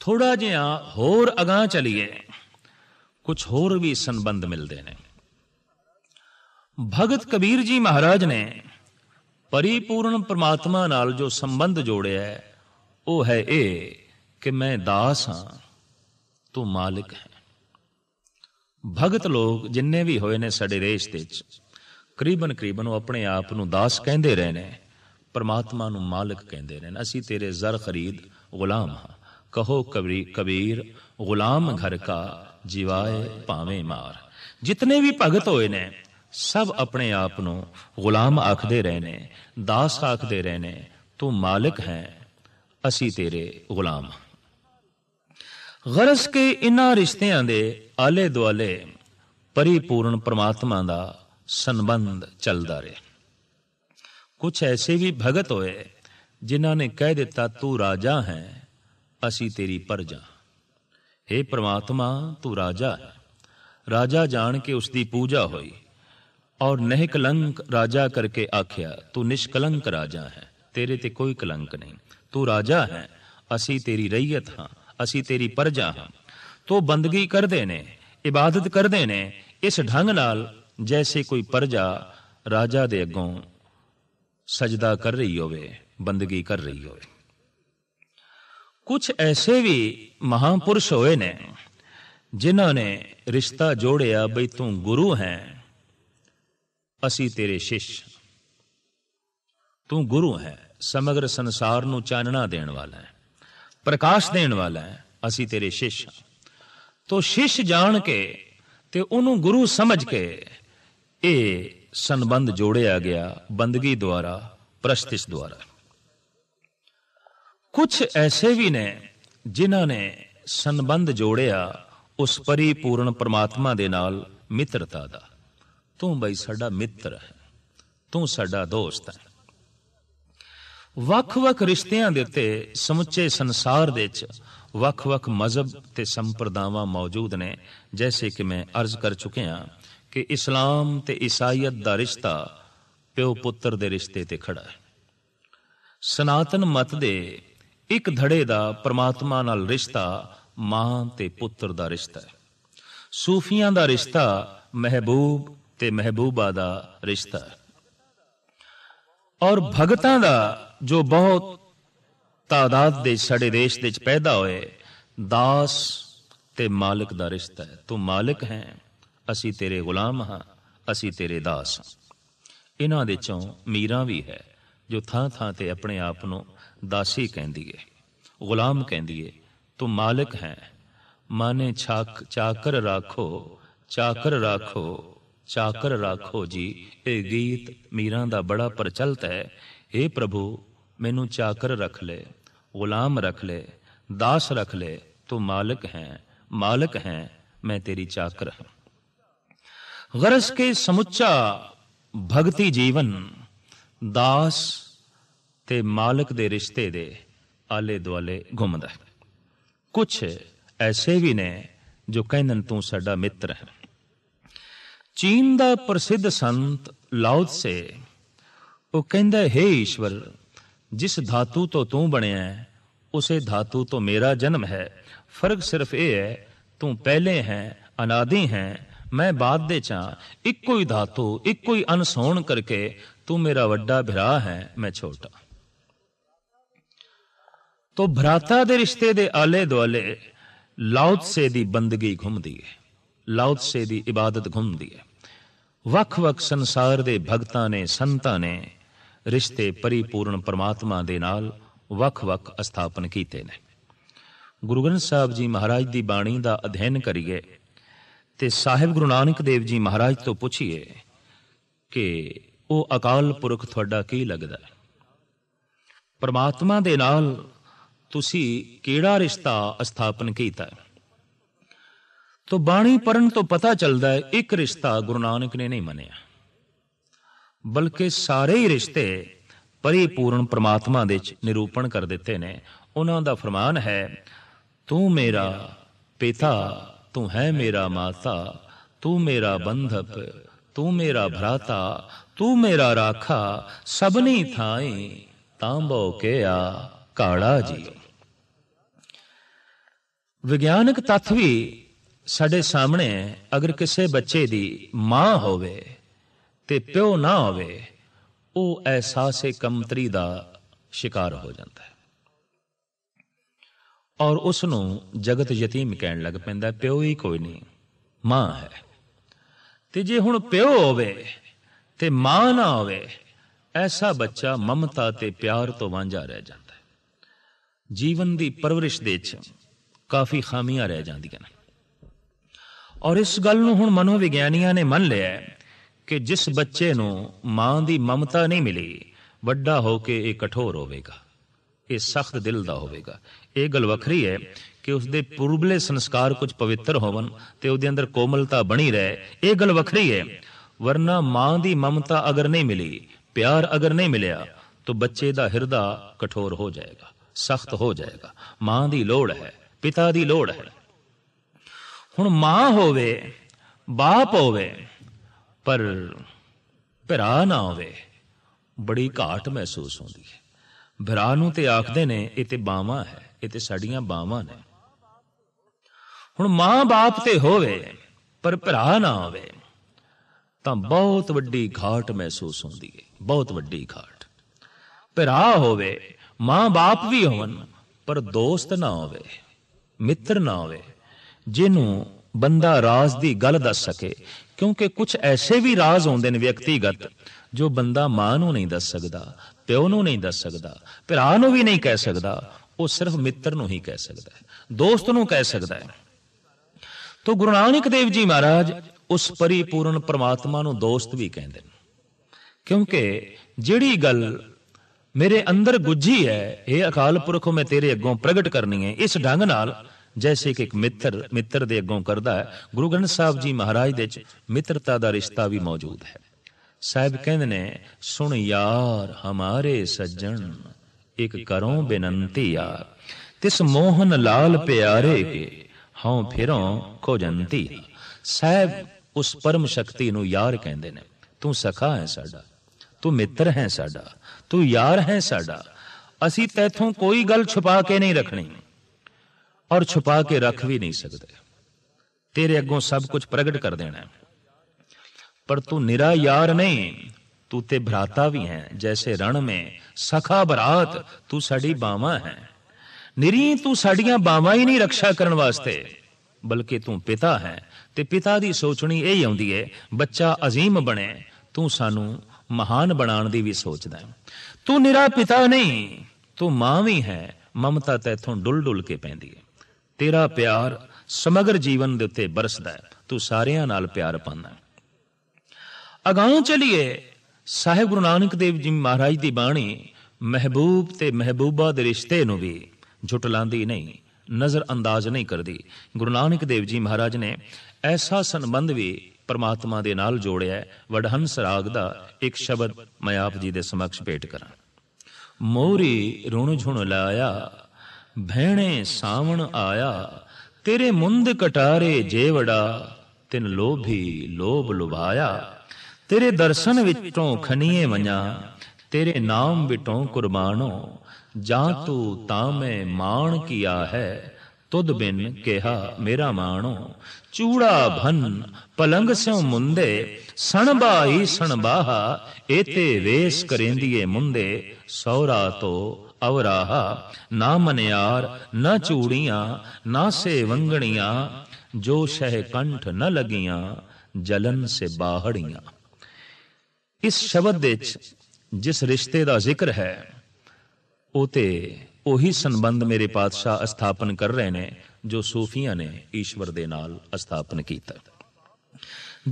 ਥੋੜਾ ਜਿਹਾ ਹੋਰ ਅਗਾਹ ਚਲੀਏ ਕੁਝ ਹੋਰ ਵੀ ਸੰਬੰਧ ਮਿਲਦੇ ਨੇ ਭਗਤ ਕਬੀਰ ਜੀ ਮਹਾਰਾਜ ਨੇ ਪਰਿਪੂਰਨ ਪ੍ਰਮਾਤਮਾ ਨਾਲ ਜੋ ਸੰਬੰਧ ਜੋੜਿਆ ਹੈ ਉਹ ਹੈ ਇਹ ਕਿ ਮੈਂ ਦਾਸ ਹਾਂ ਤੂੰ ਮਾਲਕ ਹੈ ਭਗਤ ਲੋਕ ਜਿੰਨੇ ਵੀ ਹੋਏ ਨੇ ਸਾਡੇ ਰੇਸ਼ ਤੇ ਚ ਕਰੀਬਨ ਕਰੀਬਨ ਉਹ ਆਪਣੇ ਆਪ ਨੂੰ ਦਾਸ ਕਹਿੰਦੇ ਰਹੇ ਨੇ ਪ੍ਰਮਾਤਮਾ ਨੂੰ ਮਾਲਕ ਕਹਿੰਦੇ ਰਹੇ ਨੇ ਅਸੀਂ ਤੇਰੇ ਜ਼ਰ ਖਰੀਦ ਗੁਲਾਮ ਹਾਂ ਕਹੋ ਕਬੀਰ ਗੁਲਾਮ ਘਰ ਕਾ ਜਿਵਾਏ ਭਾਵੇਂ ਮਾਰ ਜਿੰਨੇ ਵੀ ਭਗਤ ਹੋਏ ਨੇ ਸਭ ਆਪਣੇ ਆਪ ਨੂੰ ਗੁਲਾਮ ਆਖਦੇ ਰਹੇ ਨੇ ਦਾਸ ਆਖਦੇ ਰਹੇ ਨੇ ਤੂੰ ਮਾਲਕ ਹੈ ਅਸੀਂ ਤੇਰੇ ਗੁਲਾਮ ਗਰਜ਼ ਕੇ ਇਨ੍ਹਾਂ ਰਿਸ਼ਤਿਆਂ ਦੇ ਆਲੇ ਦੁਆਲੇ ਪਰਿਪੂਰਨ ਪ੍ਰਮਾਤਮਾ ਦਾ ਸੰਬੰਧ ਚੱਲਦਾ ਰਿਹਾ ਕੁਝ ਐਸੇ ਵੀ ਭਗਤ ਹੋਏ ਜਿਨ੍ਹਾਂ ਨੇ ਕਹਿ ਦਿੱਤਾ ਤੂੰ ਰਾਜਾ ਹੈ ਅਸੀਂ ਤੇਰੀ ਪਰਜਾ ਹੈ ਪ੍ਰਮਾਤਮਾ ਤੂੰ ਰਾਜਾ ਹੈ ਰਾਜਾ ਜਾਣ ਕੇ ਉਸ ਦੀ ਪੂਜਾ ਹੋਈ ਔਰ ਨਹਿ ਕਲੰਕ ਰਾਜਾ ਕਰਕੇ ਆਖਿਆ ਤੂੰ ਨਿਸ਼ਕਲੰਕ ਰਾਜਾ ਹੈ ਤੇਰੇ ਤੇ ਕੋਈ ਕਲੰਕ ਨਹੀਂ ਤੂੰ ਰਾਜਾ ਹੈ ਅਸੀਂ ਤੇਰੀ ਰਈਅਤ ਹਾਂ ਅਸੀਂ ਤੇਰੀ ਪਰਜਾ ਹਾਂ ਤੋ ਬੰਦਗੀ ਕਰਦੇ ਨੇ ਇਬਾਦਤ ਕਰਦੇ ਨੇ ਇਸ ਢੰਗ ਨਾਲ ਜੈਸੇ ਕੋਈ ਪਰਜਾ ਰਾਜਾ ਦੇ ਅੱਗੋਂ ਸਜਦਾ ਕਰ ਰਹੀ ਹੋਵੇ ਬੰਦਗੀ ਕਰ ਰਹੀ ਹੋਵੇ ਕੁਝ ਐਸੇ ਵੀ ਮਹਾਪੁਰਸ਼ ਹੋਏ ਨੇ ਜਿਨ੍ਹਾਂ ਨੇ ਰਿਸ਼ਤਾ ਜੋੜਿਆ ਬਈ ਤੂੰ ਗੁਰੂ ਹੈ ਅਸੀਂ ਤੇਰੇ ਸ਼ਿਸ਼ ਤੂੰ ਗੁਰੂ ਹੈ ਸਮਗਰ ਸੰਸਾਰ ਨੂੰ ਚਾਨਣਾ ਦੇਣ ਵਾਲਾ ਹੈ ਪ੍ਰਕਾਸ਼ ਦੇਣ ਵਾਲਾ ਹੈ ਅਸੀਂ ਤੇਰੇ ਸ਼ਿਸ਼ ਤੋ ਸ਼ਿਸ਼ ਜਾਣ ਕੇ ਤੇ ਉਹਨੂੰ ਗੁਰੂ ਸਮਝ ਕੇ ਇਹ ਸੰਬੰਧ ਜੋੜਿਆ ਗਿਆ ਬੰਦਗੀ ਦੁਆਰਾ ਪ੍ਰਸ਼ਤਿਸ਼ ਦੁਆਰਾ ਕੁਝ ਐਸੇ ਵੀ ਨੇ ਜਿਨ੍ਹਾਂ ਨੇ ਸੰਬੰਧ ਜੋੜਿਆ ਉਸ ਪਰਿਪੂਰਨ ਪ੍ਰਮਾਤਮਾ ਦੇ ਨਾਲ ਮਿੱਤਰਤਾ ਦਾ ਤੂੰ ਬਈ ਸਾਡਾ ਮਿੱਤਰ ਹੈ ਤੂੰ ਸਾਡਾ ਦੋਸਤ ਹੈ ਵੱਖ-ਵੱਖ ਰਿਸ਼ਤਿਆਂ ਦੇ ਉੱਤੇ ਸਮੁੱਚੇ ਸੰਸਾਰ ਦੇ ਵਿੱਚ ਵੱਖ-ਵੱਖ ਮਜ਼ਹਬ ਤੇ ਸੰਪਰਦਾਵਾਂ ਮੌਜੂਦ ਨੇ ਜੈਸੇ ਕਿ ਮੈਂ ਅਰਜ਼ ਕਰ ਚੁੱਕਿਆ ਕਿ ਇਸਲਾਮ ਤੇ ਈਸਾਈਅਤ ਦਾ ਰਿਸ਼ਤਾ ਪਿਓ ਪੁੱਤਰ ਦੇ ਰਿਸ਼ਤੇ ਤੇ ਖੜਾ ਹੈ ਸਨਾਤਨ ਮਤ ਦੇ ਇੱਕ ਧੜੇ ਦਾ ਪ੍ਰਮਾਤਮਾ ਨਾਲ ਰਿਸ਼ਤਾ ਮਾਂ ਤੇ ਪੁੱਤਰ ਦਾ ਰਿਸ਼ਤਾ ਹੈ ਸੂਫੀਆਂ ਦਾ ਰਿਸ਼ਤਾ ਮਹਿਬੂਬ ਤੇ ਮਹਿਬੂਬਾ ਦਾ ਰਿਸ਼ਤਾ ਔਰ ਭਗਤਾਂ ਦਾ ਜੋ ਬਹੁਤ ਤਾਦਾਦ ਦੇ ਸੜੇ ਦੇਸ਼ ਵਿੱਚ ਪੈਦਾ ਹੋਏ ਦਾਸ ਤੇ ਮਾਲਕ ਦਾ ਰਿਸ਼ਤਾ ਹੈ ਤੂੰ ਮਾਲਕ ਹੈ ਅਸੀਂ ਤੇਰੇ ਗੁਲਾਮ ਹਾਂ ਅਸੀਂ ਤੇਰੇ ਦਾਸ ਇਹਨਾਂ ਦੇ ਚੋਂ ਮੀਰਾ ਵੀ ਹੈ ਜੋ ਥਾਂ ਥਾਂ ਤੇ ਆਪਣੇ ਆਪ ਨੂੰ ਦਾਸੀ ਕਹਿੰਦੀ ਹੈ ਗੁਲਾਮ ਕਹਿੰਦੀ ਹੈ ਤੂੰ ਮਾਲਕ ਹੈ ਮਾਨੇ ਛਾਕ ਚਾਕਰ ਰੱਖੋ ਚਾਕਰ ਰੱਖੋ ਚਾਕਰ ਰੱਖੋ ਜੀ ਇਹ ਗੀਤ ਮੀਰਾਂ ਦਾ ਬੜਾ ਪ੍ਰਚਲਿਤ ਹੈ हे ਪ੍ਰਭੂ ਮੈਨੂੰ ਚਾਕਰ ਰੱਖ ਲੈ ਗੁਲਾਮ ਰੱਖ ਲੈ ਦਾਸ ਰੱਖ ਲੈ ਤੂੰ ਮਾਲਕ ਹੈ ਮਾਲਕ ਹੈ ਮੈਂ ਤੇਰੀ ਚਾਕਰ ਹਾਂ ਗਰਸ ਕੇ ਸਮੁੱਚਾ ਭਗਤੀ ਜੀਵਨ ਦਾਸ ਤੇ ਮਾਲਕ ਦੇ ਰਿਸ਼ਤੇ ਦੇ ਆਲੇ ਦੁਆਲੇ ਘੁੰਮਦਾ ਹੈ ਕੁਝ ਐਸੇ ਵੀ ਨੇ ਜੋ ਕਹਿੰਦਨ ਤੂੰ ਸਾਡਾ ਮਿੱਤਰ ਹੈ ਚੀਨ ਦਾ ਪ੍ਰਸਿੱਧ ਸੰਤ ਲਾਉਤਸੇ ਉਹ ਕਹਿੰਦਾ ਹੈ ਈਸ਼ਵਰ ਜਿਸ ਧਾਤੂ ਤੋਂ ਤੂੰ ਬਣਿਆ ਹੈ ਉਸੇ ਧਾਤੂ ਤੋਂ ਮੇਰਾ ਜਨਮ ਹੈ ਫਰਕ ਸਿਰਫ ਇਹ ਹੈ ਤੂੰ ਪਹਿਲੇ ਹੈ ਅਨਾਦੀ ਹੈ ਮੈਂ ਬਾਅਦ ਦੇ ਚਾਂ ਇੱਕੋ ਹੀ ਧਾਤੂ ਇੱਕੋ ਹੀ ਅੰਸ਼ ਹੋਣ ਕਰਕੇ ਤੂੰ ਮੇਰਾ ਵੱਡਾ ਭਰਾ ਹੈ ਮੈਂ ਛੋਟਾ ਤੋ ਭਰਾਤਾ ਦੇ ਰਿਸ਼ਤੇ ਦੇ ਆਲੇ ਦੁਆਲੇ ਲਾਉਤਸੇ ਦੀ ਬੰਦਗੀ ਘੁੰਮਦੀ ਹੈ ਲਾਉਤਸੇ ਦੀ ਇਬਾਦਤ ਘੁੰਮਦੀ ਹੈ ਵੱਖ-ਵੱਖ ਸੰਸਾਰ ਦੇ ਭਗਤਾਂ ਨੇ ਸੰਤਾਂ ਨੇ ਰਿਸ਼ਤੇ ਪਰਿਪੂਰਨ ਪ੍ਰਮਾਤਮਾ ਦੇ ਨਾਲ ਵੱਖ-ਵੱਖ ਸਥਾਪਨ ਕੀਤੇ ਨੇ ਗੁਰੂ ਗ੍ਰੰਥ ਸਾਹਿਬ ਜੀ ਮਹਾਰਾਜ ਦੀ ਬਾਣੀ ਦਾ ਅਧਿਐਨ ਕਰੀਏ ਤੇ ਸਾਹਿਬ ਗੁਰੂ ਨਾਨਕ ਦੇਵ ਜੀ ਮਹਾਰਾਜ ਤੋਂ ਪੁੱਛੀਏ ਕਿ ਉਹ ਅਕਾਲ ਪੁਰਖ ਤੁਹਾਡਾ ਕੀ ਲੱਗਦਾ ਹੈ ਪਰਮਾਤਮਾ ਦੇ ਨਾਲ ਤੁਸੀਂ ਕਿਹੜਾ ਰਿਸ਼ਤਾ ਸਥਾਪਨ ਕੀਤਾ ਹੈ ਤੋ ਬਾਣੀ ਪੜਨ ਤੋਂ ਪਤਾ ਚੱਲਦਾ ਹੈ ਇੱਕ ਰਿਸ਼ਤਾ ਗੁਰੂ ਨਾਨਕ ਨੇ ਨਹੀਂ ਮੰਨਿਆ ਬਲਕਿ ਸਾਰੇ ਹੀ ਰਿਸ਼ਤੇ ਪਰਿਪੂਰਨ ਪ੍ਰਮਾਤਮਾ ਦੇ ਵਿੱਚ ਨਿਰੂਪਣ ਕਰ ਦਿੱਤੇ ਨੇ ਉਹਨਾਂ ਦਾ ਫਰਮਾਨ ਹੈ ਤੂੰ ਮੇਰਾ ਪਿਤਾ ਤੂੰ ਹੈ ਮੇਰਾ ਮਾਤਾ ਤੂੰ ਮੇਰਾ ਬੰਧਪ ਤੂੰ ਮੇਰਾ ਭਰਾਤਾ ਤੂੰ ਮੇਰਾ ਰਾਖਾ ਸਭਨੀ ਥਾਈ ਤਾਂਬੋ ਕਿਆ ਕਾਲਾ ਜੀ ਵਿਗਿਆਨਕ ਤੱਥ ਵੀ ਸਾਡੇ ਸਾਹਮਣੇ ਅਗਰ ਕਿਸੇ ਬੱਚੇ ਦੀ ਮਾਂ ਹੋਵੇ ਤੇ ਪਿਓ ਨਾ ਹੋਵੇ ਉਹ ਅਹਿਸਾਸੇ ਕਮਤਰੀ ਦਾ ਸ਼ਿਕਾਰ ਹੋ ਜਾਂਦਾ ਹੈ ਔਰ ਉਸ ਨੂੰ ਜਗਤ ਯਤੀਮ ਕਹਿਣ ਲੱਗ ਪੈਂਦਾ ਪਿਓ ਹੀ ਕੋਈ ਨਹੀਂ ਮਾਂ ਹੈ ਤੇ ਜੇ ਹੁਣ ਪਿਓ ਹੋਵੇ ਤੇ ਮਾਂ ਨਾ ਹੋਵੇ ਐਸਾ ਬੱਚਾ ਮਮਤਾ ਤੇ ਪਿਆਰ ਤੋਂ ਵਾਂਝਾ ਰਹਿ ਜਾਂਦਾ ਹੈ ਜੀਵਨ ਦੀ ਪਰਵਰਿਸ਼ ਦੇ ਵਿੱਚ ਕਾਫੀ ਖਾਮੀਆਂ ਰਹਿ ਜਾਂਦੀਆਂ ਨੇ ਔਰ ਇਸ ਗੱਲ ਨੂੰ ਹੁਣ ਮਨੋਵਿਗਿਆਨੀਆਂ ਨੇ ਮੰਨ ਲਿਆ ਕਿ ਜਿਸ ਬੱਚੇ ਨੂੰ ਮਾਂ ਦੀ ਮਮਤਾ ਨਹੀਂ ਮਿਲੀ ਵੱਡਾ ਹੋ ਕੇ ਇਹ ਕਠੋਰ ਹੋਵੇਗਾ ਇਹ ਸਖਤ ਦਿਲ ਦਾ ਹੋਵੇਗਾ ਇਹ ਗੱਲ ਵੱਖਰੀ ਹੈ ਕਿ ਉਸ ਦੇ ਪੁਰਬਲੇ ਸੰਸਕਾਰ ਕੁਝ ਪਵਿੱਤਰ ਹੋਵਨ ਤੇ ਉਹਦੇ ਅੰਦਰ ਕੋਮਲਤਾ ਬਣੀ ਰਹੇ ਇਹ ਗੱਲ ਵੱਖਰੀ ਹੈ ਵਰਨਾ ਮਾਂ ਦੀ ਮਮਤਾ ਅਗਰ ਨਹੀਂ ਮਿਲੀ ਪਿਆਰ ਅਗਰ ਨਹੀਂ ਮਿਲਿਆ ਤਾਂ ਬੱਚੇ ਦਾ ਹਿਰਦਾ ਕਠੋਰ ਹੋ ਜਾਏਗਾ ਸਖਤ ਹੋ ਜਾਏਗਾ ਮਾਂ ਦੀ ਲੋੜ ਹੈ ਪਿਤਾ ਦੀ ਲੋੜ ਹੈ ਹੁਣ ਮਾਂ ਹੋਵੇ ਬਾਪ ਹੋਵੇ ਪਰ ਭਰਾ ਨਾ ਹੋਵੇ ਬੜੀ ਘਾਟ ਮਹਿਸੂਸ ਹੁੰਦੀ ਹੈ ਭਰਾ ਨੂੰ ਤੇ ਆਖਦੇ ਨੇ ਇਹ ਤੇ ਬਾਵਾ ਹੈ ਇਹ ਤੇ ਸਾਡੀਆਂ ਬਾਵਾ ਨੇ ਹੁਣ ਮਾਂ-ਬਾਪ ਤੇ ਹੋਵੇ ਪਰ ਭਰਾ ਨਾ ਹੋਵੇ ਤਾਂ ਬਹੁਤ ਵੱਡੀ ਘਾਟ ਮਹਿਸੂਸ ਹੁੰਦੀ ਹੈ ਬਹੁਤ ਵੱਡੀ ਘਾਟ ਭਰਾ ਹੋਵੇ ਮਾਂ-ਬਾਪ ਵੀ ਹੋਣ ਪਰ ਦੋਸਤ ਨਾ ਹੋਵੇ ਮਿੱਤਰ ਨਾ ਹੋਵੇ ਜਿਹਨੂੰ ਬੰਦਾ ਰਾਜ਼ ਦੀ ਗੱਲ ਦੱਸ ਸਕੇ ਕਿਉਂਕਿ ਕੁਝ ਐਸੇ ਵੀ ਰਾਜ਼ ਹੁੰਦੇ ਨੇ ਵਿਅਕਤੀਗਤ ਜੋ ਬੰਦਾ ਮਾਂ ਨੂੰ ਨਹੀਂ ਦੱਸ ਸਕਦਾ ਪਿਓ ਨੂੰ ਨਹੀਂ ਦੱਸ ਸਕਦਾ ਭਰਾ ਨੂੰ ਵੀ ਨਹੀਂ ਕਹਿ ਸਕਦਾ ਉਹ ਸਿਰਫ ਮਿੱਤਰ ਨੂੰ ਹੀ ਕਹਿ ਸਕਦਾ ਹੈ ਦੋਸਤ ਨੂੰ ਕਹਿ ਸਕਦਾ ਹੈ ਤੋ ਗੁਰੂ ਨਾਨਕ ਦੇਵ ਜੀ ਮਹਾਰਾਜ ਉਸ ਪਰਿਪੂਰਨ ਪ੍ਰਮਾਤਮਾ ਨੂੰ ਦੋਸਤ ਵੀ ਕਹਿੰਦੇ ਨੇ ਕਿਉਂਕਿ ਜਿਹੜੀ ਗੱਲ ਮੇਰੇ ਅੰਦਰ ਗੁੱਝੀ ਹੈ ਇਹ ਅਕਾਲ ਪੁਰਖ ਮੈਂ ਤੇਰੇ ਅੱਗੋਂ ਪ੍ਰਗਟ ਕਰਨੀ ਹੈ ਇਸ ਢੰਗ ਨਾਲ ਜੈਸੇ ਕਿ ਇੱਕ ਮਿੱਤਰ ਮਿੱਤਰ ਦੇ ਅੱਗੋਂ ਕਰਦਾ ਹੈ ਗੁਰੂ ਗ੍ਰੰਥ ਸਾਹਿਬ ਜੀ ਮਹਾਰਾਜ ਦੇ ਵਿੱਚ ਮਿੱਤਰਤਾ ਦਾ ਰਿਸ਼ਤਾ ਵੀ ਮੌਜੂਦ ਹੈ ਸਾਹਿਬ ਕਹਿੰਦੇ ਨੇ ਸੁਣ ਯਾਰ ਹਮਾਰੇ ਸੱਜਣ ਇੱਕ ਕਰੋਂ ਬੇਨੰਤੀ ਯਾਰ ਤਿਸ ਮੋਹਨ ਲਾਲ ਪਿਆਰੇ ਕੇ ਹਉ ਫਿਰੋਂ ਖੋਜੰਤੀ ਸਾਹਿਬ ਉਸ ਪਰਮ ਸ਼ਕਤੀ ਨੂੰ ਯਾਰ ਕਹਿੰਦੇ ਨੇ ਤੂੰ ਸਖਾ ਹੈ ਸਾਡਾ ਤੂੰ ਮਿੱਤਰ ਹੈ ਸਾਡਾ ਤੂੰ ਯਾਰ ਹੈ ਸਾਡਾ ਅਸੀਂ ਤੈਥੋਂ ਕੋਈ ਗੱਲ ਛੁਪਾ ਕੇ ਨਹੀਂ ਰੱਖਣੀ ਔਰ ਛੁਪਾ ਕੇ ਰੱਖ ਵੀ ਨਹੀਂ ਸਕਦੇ ਤੇਰੇ ਅੱਗੋਂ ਸਭ ਕੁਝ ਪ੍ਰਗਟ ਕਰ ਦੇਣਾ ਹੈ ਪਰ ਤੂੰ ਨਿਰਾ ਯਾਰ ਨਹੀਂ ਤੂੰ ਤੇ ਭਰਾਤਾ ਵੀ ਹੈ ਜੈਸੇ ਰਣ ਮੇ ਸਖਾ ਬਰਾਤ ਤੂੰ ਸਾਡੀ ਬਾਵਾ ਹੈ ਨਿਰੀ ਤੂੰ ਸਾਡੀਆਂ ਬਾਵਾ ਹੀ ਨਹੀਂ ਰੱਖਿਆ ਕਰਨ ਵਾਸਤੇ ਬਲਕਿ ਤੂੰ ਪਿਤਾ ਹੈ ਤੇ ਪਿਤਾ ਦੀ ਸੋਚਣੀ ਇਹ ਹੀ ਆਉਂਦੀ ਹੈ ਬੱਚਾ ਅਜ਼ੀਮ ਬਣੇ ਤੂੰ ਸਾਨੂੰ ਮਹਾਨ ਬਣਾਉਣ ਦੀ ਵੀ ਸੋਚਦਾ ਹੈ ਤੂੰ ਨਿਰਾ ਪਿਤਾ ਨਹੀਂ ਤੂੰ ਮਾਂ ਵੀ ਹੈ ਮਮਤਾ ਤੈਥੋਂ ਡੁੱਲ ਡੁੱਲ ਕੇ ਪੈਂਦੀ ਹੈ ਤੇਰਾ ਪਿਆਰ ਸਮਗਰ ਜੀਵਨ ਦੇ ਉੱਤੇ ਬਰਸਦਾ ਹੈ ਤੂੰ ਸਾਰਿਆਂ ਨਾਲ ਪਿਆਰ ਪਾਉਂਦਾ ਅਗਾਹ ਚਲੀਏ ਸਾਹਿਬ ਗੁਰੂ ਨਾਨਕ ਦੇਵ ਜੀ ਮਹਾਰਾਜ ਦੀ ਬਾਣੀ ਮਹਿਬੂਬ ਤੇ ਮਹਿਬੂਬਾ ਦੇ ਰਿਸ਼ਤੇ ਨੂੰ ਵੀ ਝੁਟਲਾਂਦੀ ਨਹੀਂ ਨਜ਼ਰ ਅੰਦਾਜ਼ ਨਹੀਂ ਕਰਦੀ ਗੁਰੂ ਨਾਨਕ ਦੇਵ ਜੀ ਮਹਾਰਾਜ ਨੇ ਐਸਾ ਸੰਬੰਧ ਵੀ ਪਰਮਾਤਮਾ ਦੇ ਨਾਲ ਜੋੜਿਆ ਵਡਹੰਸ ਰਾਗ ਦਾ ਇੱਕ ਸ਼ਬਦ ਮੈਂ ਆਪ ਜੀ ਦੇ ਸਮਕਸ਼ ਭੇਟ ਕਰਾਂ ਮੋਰੀ ਰੁਣ ਝੁਣ ਲਾਇਆ ਭੈਣੇ ਸਾਵਣ ਆਇਆ ਤੇਰੇ ਮੁੰਦ ਕਟਾਰੇ ਜੇਵੜਾ ਤਿਨ ਲੋਭੀ ਲੋਭ ਲੁਭਾਇਆ ਤੇਰੇ ਦਰਸ਼ਨ ਵਿੱਚੋਂ ਖਣੀਏ ਵਣਾ ਤੇਰੇ ਨਾਮ ਵਿਟੋਂ ਕੁਰਬਾਨੋ ਜਾਂ ਤੂੰ ਤਾਂ ਮੈਂ ਮਾਣ ਕੀਆ ਹੈ ਤੁਧ ਬਿਨ ਕਿਹਾ ਮੇਰਾ ਮਾਣੋ ਚੂੜਾ ਭਨ ਪਲੰਗ ਸਿਉ ਮੁੰਦੇ ਸਣਬਾਈ ਸਣਬਾਹਾ ਏਤੇ ਵੇਸ ਕਰੇਂਦੀਏ ਮੁੰਦੇ ਸੌਰਾ ਤੋ ਅਵਰਾਹਾ ਨਾ ਮਨਿਆਰ ਨਾ ਚੂੜੀਆਂ ਨਾ ਸੇ ਵੰਗਣੀਆਂ ਜੋ ਸਹਿ ਕੰਠ ਨ ਲਗੀਆਂ ਜਲਨ ਸੇ ਬਾਹੜੀਆਂ ਇਸ ਸ਼ਬਦ ਵਿੱਚ ਜਿਸ ਰਿਸ਼ਤੇ ਦਾ ਜ਼ਿਕਰ ਹੈ ਉਹ ਤੇ ਉਹੀ ਸੰਬੰਧ ਮੇਰੇ ਪਾਤਸ਼ਾਹ ਸਥਾਪਨ ਕਰ ਰਹੇ ਨੇ ਜੋ ਸੂਫੀਆਂ ਨੇ ਈਸ਼ਵਰ ਦੇ ਨਾਲ ਸਥਾਪਨ ਕੀਤਾ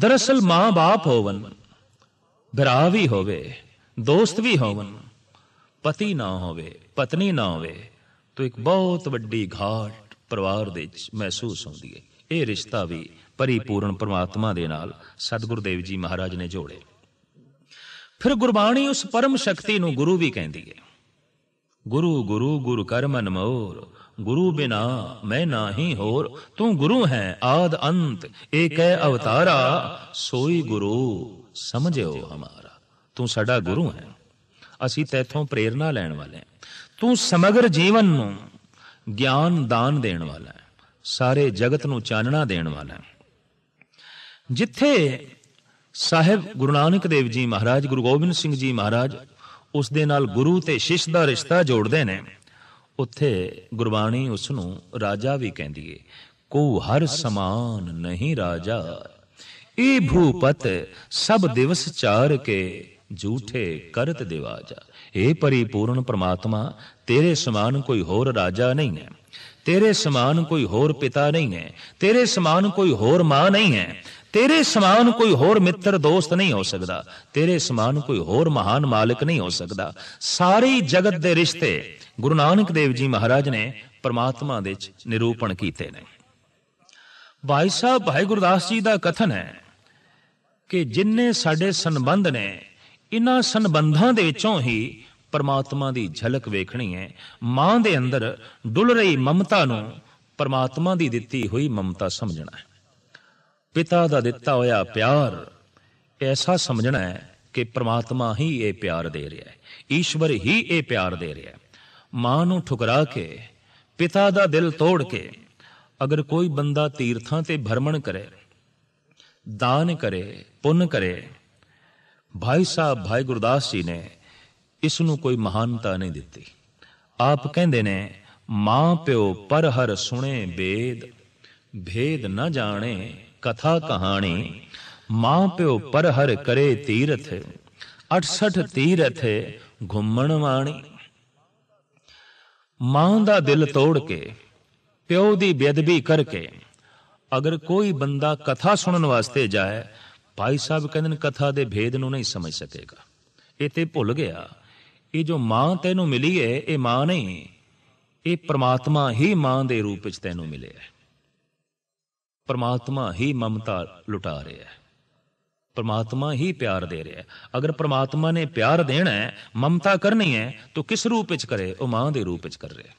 ਦਰਅਸਲ ਮਾਂ-ਬਾਪ ਹੋਵਨ ਭਰਾ ਵੀ ਹੋਵੇ ਦੋਸਤ ਵੀ ਹੋਵਨ ਪਤੀ ਨਾ ਹੋਵੇ ਪਤਨੀ ਨਾ ਹੋਵੇ ਤਾਂ ਇੱਕ ਬਹੁਤ ਵੱਡੀ ਘਾਟ ਪਰਿਵਾਰ ਦੇ ਵਿੱਚ ਮਹਿਸੂਸ ਹੁੰਦੀ ਹੈ ਇਹ ਰਿਸ਼ਤਾ ਵੀ ਪਰਿਪੂਰਨ ਪ੍ਰਮਾਤਮਾ ਦੇ ਨਾਲ ਸਤਿਗੁਰ ਦੇਵ ਜੀ ਮਹਾਰਾਜ ਨੇ ਜੋੜੇ ਫਿਰ ਗੁਰਬਾਣੀ ਉਸ ਪਰਮ ਸ਼ਕਤੀ ਨੂੰ ਗੁਰੂ ਵੀ ਕਹਿੰਦੀ ਹੈ ਗੁਰੂ ਗੁਰੂ ਗੁਰ ਕਰਮਨ ਮੋਰ ਗੁਰੂ ਬਿਨਾ ਮੈਂ ਨਾਹੀ ਹੋਰ ਤੂੰ ਗੁਰੂ ਹੈ ਆਦ ਅੰਤ ਏਕੈ ਅਵਤਾਰਾ ਸੋਈ ਗੁਰੂ ਸਮਝਿਓ ਹਮਾਰਾ ਤੂੰ ਸਾਡਾ ਗੁਰੂ ਹੈ ਅਸੀਂ ਤੇਥੋਂ ਪ੍ਰੇਰਣਾ ਲੈਣ ਵਾਲੇ ਹਾਂ ਤੂੰ ਸਮਗਰ ਜੀਵਨ ਨੂੰ ਗਿਆਨ ਦਾਨ ਦੇਣ ਵਾਲਾ ਹੈ ਸਾਰੇ ਜਗਤ ਨੂੰ ਚਾਨਣਾ ਦੇਣ ਵਾਲਾ ਹੈ ਜਿੱਥੇ ਸਾਹਿਬ ਗੁਰੂ ਨਾਨਕ ਦੇਵ ਜੀ ਮਹਾਰਾਜ ਗੁਰੂ ਗੋਬਿੰਦ ਸਿੰਘ ਜੀ ਮਹਾਰਾਜ ਉਸ ਦੇ ਨਾਲ ਗੁਰੂ ਤੇ ਸ਼ਿਸ਼ ਦਾ ਰਿਸ਼ਤਾ ਜੋੜਦੇ ਨੇ ਉੱਥੇ ਗੁਰਬਾਣੀ ਉਸ ਨੂੰ ਰਾਜਾ ਵੀ ਕਹਿੰਦੀ ਏ ਕੋ ਹਰ ਸਮਾਨ ਨਹੀਂ ਰਾਜਾ ਇਹ ਭੂਪਤ ਸਭ ਦਿਵਸ ਚਾਰ ਕੇ ਝੂਠੇ ਕਰਤ ਦਿਵਾਜਾ हे परिपूर्ण ਪ੍ਰਮਾਤਮਾ ਤੇਰੇ ਸਮਾਨ ਕੋਈ ਹੋਰ ਰਾਜਾ ਨਹੀਂ ਹੈ ਤੇਰੇ ਸਮਾਨ ਕੋਈ ਹੋਰ ਪਿਤਾ ਨਹੀਂ ਹੈ ਤੇਰੇ ਸਮਾਨ ਕੋਈ ਹੋਰ ਮਾਂ ਨਹੀਂ ਹੈ ਤੇਰੇ ਸਮਾਨ ਕੋਈ ਹੋਰ ਮਿੱਤਰ ਦੋਸਤ ਨਹੀਂ ਹੋ ਸਕਦਾ ਤੇਰੇ ਸਮਾਨ ਕੋਈ ਹੋਰ ਮਹਾਨ ਮਾਲਕ ਨਹੀਂ ਹੋ ਸਕਦਾ ਸਾਰੇ ਜਗਤ ਦੇ ਰਿਸ਼ਤੇ ਗੁਰੂ ਨਾਨਕ ਦੇਵ ਜੀ ਮਹਾਰਾਜ ਨੇ ਪਰਮਾਤਮਾ ਦੇ ਵਿੱਚ ਨਿਰੂਪਣ ਕੀਤੇ ਨੇ ਭਾਈ ਸਾਹਿਬ ਭਾਈ ਗੁਰਦਾਸ ਜੀ ਦਾ ਕਥਨ ਹੈ ਕਿ ਜਿੰਨੇ ਸਾਡੇ ਸੰਬੰਧ ਨੇ ਇਹਨਾਂ ਸੰਬੰਧਾਂ ਦੇ ਵਿੱਚੋਂ ਹੀ ਪਰਮਾਤਮਾ ਦੀ ਝਲਕ ਵੇਖਣੀ ਹੈ ਮਾਂ ਦੇ ਅੰਦਰ ਡੁੱਲ ਰਹੀ ਮਮਤਾ ਨੂੰ ਪਰਮਾਤਮਾ ਦੀ ਦਿੱਤੀ ਹੋਈ ਮਮਤਾ ਸਮਝਣਾ ਹੈ ਪਿਤਾ ਦਾ ਦਿੱਤਾ ਹੋਇਆ ਪਿਆਰ ਐਸਾ ਸਮਝਣਾ ਹੈ ਕਿ ਪਰਮਾਤਮਾ ਹੀ ਇਹ ਪਿਆਰ ਦੇ ਰਿਹਾ ਹੈ ਈਸ਼ਵਰ ਹੀ ਇਹ ਪਿਆਰ ਦੇ ਰਿਹਾ ਹੈ ਮਾਂ ਨੂੰ ਠੁਕਰਾ ਕੇ ਪਿਤਾ ਦਾ ਦਿਲ ਤੋੜ ਕੇ ਅਗਰ ਕੋਈ ਬੰਦਾ ਤੀਰਥਾਂ ਤੇ ਭਰਮਣ ਕਰੇ ਦਾਨ ਕਰੇ ਪੁੰਨ ਕਰੇ ਭਾਈ ਸਾਹਿਬ ਭਾਈ ਗੁਰਦਾਸ ਜੀ ਨੇ ਇਸ ਨੂੰ ਕੋਈ ਮਹਾਨਤਾ ਨਹੀਂ ਦਿੱਤੀ ਆਪ ਕਹਿੰਦੇ ਨੇ ਮਾਂ ਪਿਓ ਪਰ ਹਰ ਸੁਣੇ ਬੇਦ ਭੇਦ ਨਾ ਜਾਣੇ ਕਥਾ ਕਹਾਣੀ ਮਾਂ ਪਿਓ ਪਰ ਹਰ ਕਰੇ ਤੀਰਥ 68 ਤੀਰਥ ਘੁੰਮਣ ਵਾਣੀ ਮਾਂ ਦਾ ਦਿਲ ਤੋੜ ਕੇ ਪਿਓ ਦੀ ਬੇਦਬੀ ਕਰਕੇ ਅਗਰ ਕੋਈ ਬੰਦਾ ਕਥਾ ਸੁਣਨ ਵਾਸਤੇ ਜਾਏ ਭਾਈ ਸਾਹਿਬ ਕਹਿੰਦੇ ਨੇ ਕਥਾ ਦੇ ਭੇਦ ਨੂੰ ਨਹੀਂ ਸਮਝ ਸਕੇਗਾ ਇਹ ਤੇ ਭੁੱਲ ਗਿਆ ਇਹ ਜੋ ਮਾਂ ਤੈਨੂੰ ਮਿਲੀ ਹੈ ਇਹ ਮਾਂ ਨਹੀਂ ਇਹ ਪ੍ਰਮਾਤਮਾ ਹੀ ਮਾਂ ਦੇ ਰੂਪ ਵਿੱਚ ਤੈਨੂੰ ਮਿਲਿਆ ਹੈ ਪ੍ਰਮਾਤਮਾ ਹੀ ਮਮਤਾ ਲੁਟਾ ਰਿਹਾ ਹੈ ਪ੍ਰਮਾਤਮਾ ਹੀ ਪਿਆਰ ਦੇ ਰਿਹਾ ਹੈ ਅਗਰ ਪ੍ਰਮਾਤਮਾ ਨੇ ਪਿਆਰ ਦੇਣਾ ਹੈ ਮਮਤਾ ਕਰਨੀ ਹੈ ਤਾਂ ਕਿਸ ਰੂਪ ਵਿੱਚ ਕਰੇ ਉਹ ਮਾਂ ਦੇ ਰੂਪ ਵਿੱਚ ਕਰ ਰਿਹਾ ਹੈ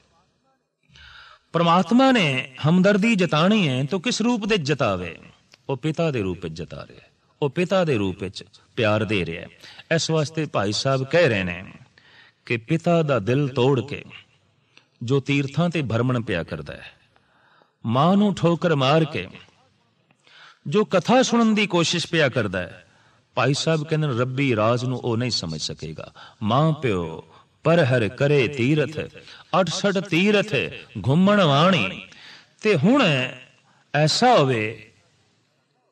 ਪ੍ਰਮਾਤਮਾ ਨੇ ਹਮਦਰਦੀ ਜਤਾਣੀ ਹੈ ਤਾਂ ਕਿਸ ਰੂਪ ਦੇ ਜਤਾਵੇ ਉਹ ਪਿਤਾ ਦੇ ਰੂਪ ਵਿੱਚ ਜਤਾ ਰਿਹਾ ਹੈ ਉਹ ਪਿਤਾ ਦੇ ਰੂਪ ਵਿੱਚ ਪਿਆਰ ਦੇ ਰਿਹਾ ਹੈ ਇਸ ਵਾਸਤੇ ਭਾਈ ਸਾਹਿਬ ਕਹਿ ਰਹੇ ਨੇ ਕਿ ਪਿਤਾ ਦਾ ਦਿਲ ਤੋੜ ਕੇ ਜੋ ਤੀਰਥਾਂ ਤੇ ਭਰਮਣ ਪਿਆ ਕਰਦਾ ਹੈ ਮਾਂ ਨੂੰ ਠੋਕਰ ਮਾਰ ਕੇ ਜੋ ਕਥਾ ਸੁਣਨ ਦੀ ਕੋਸ਼ਿਸ਼ ਪਿਆ ਕਰਦਾ ਹੈ ਭਾਈ ਸਾਹਿਬ ਕਹਿੰਦੇ ਰੱਬੀ ਰਾਜ ਨੂੰ ਉਹ ਨਹੀਂ ਸਮਝ ਸਕੇਗਾ ਮਾਂ ਪਿਓ ਪਰ ਹਰ ਕਰੇ ਤੀਰਥ 68 ਤੀਰਥ ਘੁੰਮਣ ਵਾਣੀ ਤੇ ਹੁਣ ਐਸਾ ਹੋਵੇ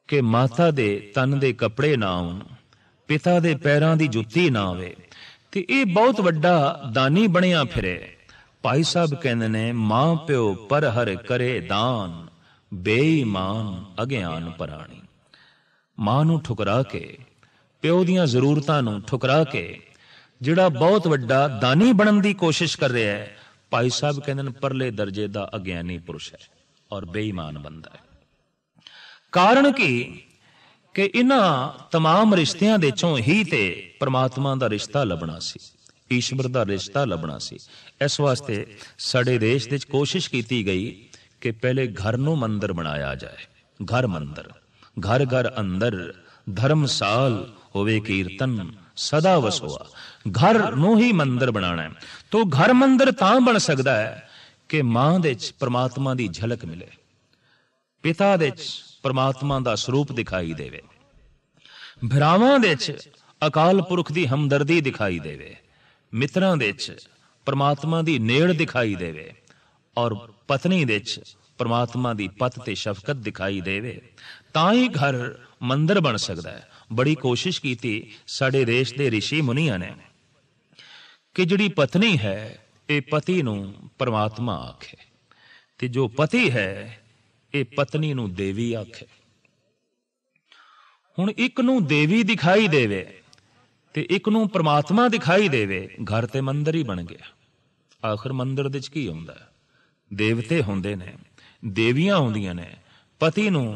ਕਿ ਮਾਤਾ ਦੇ ਤਨ ਦੇ ਕੱਪੜੇ ਨਾ ਹੋਣ ਪਿਤਾ ਦੇ ਪੈਰਾਂ ਦੀ ਜੁੱਤੀ ਨਾ ਹੋਵੇ ਤੇ ਇਹ ਬਹੁਤ ਵੱਡਾ ਦਾਨੀ ਬਣਿਆ ਫਿਰੇ ਭਾਈ ਸਾਹਿਬ ਕਹਿੰਦੇ ਨੇ ਮਾਂ ਪਿਓ ਪਰ ਹਰ ਕਰੇ ਦਾਨ ਬੇਈਮਾਨ ਅਗਿਆਨ ਪਰਾਣੀ ਮਾਂ ਨੂੰ ਠੁਕਰਾ ਕੇ ਪਿਓ ਦੀਆਂ ਜ਼ਰੂਰਤਾਂ ਨੂੰ ਠੁਕਰਾ ਕੇ ਜਿਹੜਾ ਬਹੁਤ ਵੱਡਾ ਦਾਨੀ ਬਣਨ ਦੀ ਕੋਸ਼ਿਸ਼ ਕਰ ਰਿਹਾ ਹੈ ਭਾਈ ਸਾਹਿਬ ਕਹਿੰਦੇ ਨੇ ਪਰਲੇ ਦਰਜੇ ਦਾ ਅਗਿਆਨੀ ਪੁਰਸ਼ ਹੈ ਔਰ ਬੇਈਮਾਨ ਬੰਦਾ ਹੈ ਕਾਰਨ ਕਿ ਕਿ ਇਹਨਾਂ तमाम ਰਿਸ਼ਤਿਆਂ ਦੇ ਚੋਂ ਹੀ ਤੇ ਪ੍ਰਮਾਤਮਾ ਦਾ ਰਿਸ਼ਤਾ ਲੱਭਣਾ ਸੀ ਈਸ਼ਵਰ ਦਾ ਰਿਸ਼ਤਾ ਲੱਭਣਾ ਸੀ ਇਸ ਵਾਸਤੇ ਸਾਡੇ ਦੇਸ਼ ਵਿੱਚ ਕੋਸ਼ਿਸ਼ ਕੀਤੀ ਗਈ ਕਿ ਪਹਿਲੇ ਘਰ ਨੂੰ ਮੰਦਰ ਬਣਾਇਆ ਜਾਏ ਘਰ ਮੰਦਰ ਘਰ ਘਰ ਅੰਦਰ ਧਰਮਸਾਲ ਹੋਵੇ ਕੀਰਤਨ ਸਦਾ ਵਸੋਆ ਘਰ ਨੂੰ ਹੀ ਮੰਦਰ ਬਣਾਣਾ ਹੈ ਤੋਂ ਘਰ ਮੰਦਰ ਤਾਂ ਬਣ ਸਕਦਾ ਹੈ ਕਿ ਮਾਂ ਦੇ ਚ ਪ੍ਰਮਾਤਮਾ ਦੀ ਝਲਕ ਮਿਲੇ ਪਿਤਾ ਦੇ ਚ ਪਰਮਾਤਮਾ ਦਾ ਸਰੂਪ ਦਿਖਾਈ ਦੇਵੇ ਭਰਾਵਾਂ ਦੇ ਚ ਅਕਾਲ ਪੁਰਖ ਦੀ ਹਮਦਰਦੀ ਦਿਖਾਈ ਦੇਵੇ ਮਿੱਤਰਾਂ ਦੇ ਚ ਪਰਮਾਤਮਾ ਦੀ ਨੇੜ ਦਿਖਾਈ ਦੇਵੇ ਔਰ ਪਤਨੀ ਦੇ ਚ ਪਰਮਾਤਮਾ ਦੀ ਪਤ ਤੇ ਸ਼ਫਕਤ ਦਿਖਾਈ ਦੇਵੇ ਤਾਂ ਹੀ ਘਰ ਮੰਦਰ ਬਣ ਸਕਦਾ ਹੈ ਬੜੀ ਕੋਸ਼ਿਸ਼ ਕੀਤੀ ਸਾਡੇ ਦੇਸ਼ ਦੇ ઋષਿ ਮੁਨੀਆਂ ਨੇ ਕਿ ਜਿਹੜੀ ਪਤਨੀ ਹੈ ਇਹ ਪਤੀ ਨੂੰ ਪਰਮਾਤਮਾ ਆਖੇ ਤੇ ਜੋ ਪਤੀ ਹੈ ਇਹ ਪਤਨੀ ਨੂੰ ਦੇਵੀ ਆਖੇ ਹੁਣ ਇੱਕ ਨੂੰ ਦੇਵੀ ਦਿਖਾਈ ਦੇਵੇ ਤੇ ਇੱਕ ਨੂੰ ਪ੍ਰਮਾਤਮਾ ਦਿਖਾਈ ਦੇਵੇ ਘਰ ਤੇ ਮੰਦਰ ਹੀ ਬਣ ਗਿਆ ਆਖਰ ਮੰਦਰ ਦੇ ਚ ਕੀ ਹੁੰਦਾ ਦੇਵਤੇ ਹੁੰਦੇ ਨੇ ਦੇਵੀਆਂ ਹੁੰਦੀਆਂ ਨੇ ਪਤੀ ਨੂੰ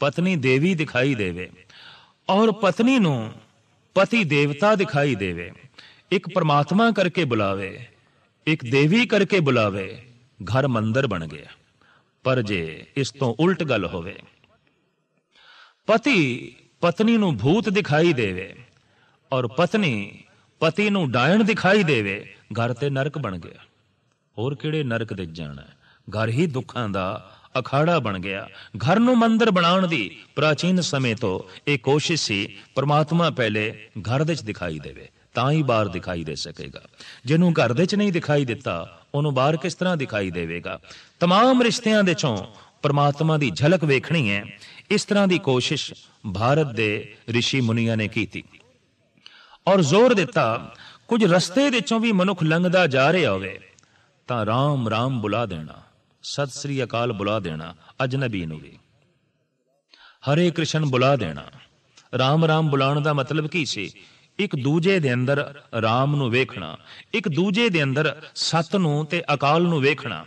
ਪਤਨੀ ਦੇਵੀ ਦਿਖਾਈ ਦੇਵੇ ਔਰ ਪਤਨੀ ਨੂੰ ਪਤੀ ਦੇਵਤਾ ਦਿਖਾਈ ਦੇਵੇ ਇੱਕ ਪ੍ਰਮਾਤਮਾ ਕਰਕੇ ਬੁਲਾਵੇ ਇੱਕ ਦੇਵੀ ਕਰਕੇ ਬੁਲਾਵੇ ਘਰ ਮੰਦਰ ਬਣ ਗਿਆ ਪਰ ਜੇ ਇਸ ਤੋਂ ਉਲਟ ਗੱਲ ਹੋਵੇ ਪਤੀ ਪਤਨੀ ਨੂੰ ਭੂਤ ਦਿਖਾਈ ਦੇਵੇ ਔਰ ਪਤਨੀ ਪਤੀ ਨੂੰ ਡਾਇਣ ਦਿਖਾਈ ਦੇਵੇ ਘਰ ਤੇ ਨਰਕ ਬਣ ਗਿਆ ਹੋਰ ਕਿਹੜੇ ਨਰਕ ਦੇ ਜਾਣਾ ਘਰ ਹੀ ਦੁੱਖਾਂ ਦਾ ਅਖਾੜਾ ਬਣ ਗਿਆ ਘਰ ਨੂੰ ਮੰਦਰ ਬਣਾਉਣ ਦੀ ਪ੍ਰਾਚੀਨ ਸਮੇਂ ਤੋਂ ਇਹ ਕੋਸ਼ਿਸ਼ ਸੀ ਪ੍ਰਮਾਤਮਾ ਪਹਿਲੇ ਘਰ ਦੇ ਵਿੱਚ ਦਿਖਾਈ ਦੇਵੇ ਤਾਂ ਹੀ ਬਾਹਰ ਦਿਖਾਈ ਦੇ ਸਕੇਗਾ ਜਿਹਨੂੰ ਘਰ ਦੇ 'ਚ ਨਹੀਂ ਦਿਖਾਈ ਦਿੱਤਾ ਉਹਨੂੰ ਬਾਹਰ ਕਿਸ ਤਰ੍ਹਾਂ ਦਿਖਾਈ ਦੇਵੇਗਾ तमाम ਰਿਸ਼ਤਿਆਂ ਦੇ 'ਚੋਂ ਪਰਮਾਤਮਾ ਦੀ ਝਲਕ ਵੇਖਣੀ ਹੈ ਇਸ ਤਰ੍ਹਾਂ ਦੀ ਕੋਸ਼ਿਸ਼ ਭਾਰਤ ਦੇ ઋષਿ ਮੁਨੀਆਂ ਨੇ ਕੀਤੀ ਔਰ ਜ਼ੋਰ ਦਿੱਤਾ ਕੁਝ ਰਸਤੇ ਦੇ 'ਚੋਂ ਵੀ ਮਨੁੱਖ ਲੰਘਦਾ ਜਾ ਰਿਹਾ ਹੋਵੇ ਤਾਂ ਰਾਮ ਰਾਮ ਬੁਲਾ ਦੇਣਾ ਸਤਿ ਸ੍ਰੀ ਅਕਾਲ ਬੁਲਾ ਦੇਣਾ ਅਜਨਬੀ ਨੂੰ ਵੀ ਹਰੇ ਕ੍ਰਿਸ਼ਨ ਬੁਲਾ ਦੇਣਾ ਰਾਮ ਰਾਮ ਬੁਲਾਉਣ ਦਾ ਮਤਲਬ ਕੀ ਸੀ ਇੱਕ ਦੂਜੇ ਦੇ ਅੰਦਰ ਰਾਮ ਨੂੰ ਵੇਖਣਾ ਇੱਕ ਦੂਜੇ ਦੇ ਅੰਦਰ ਸਤ ਨੂੰ ਤੇ ਅਕਾਲ ਨੂੰ ਵੇਖਣਾ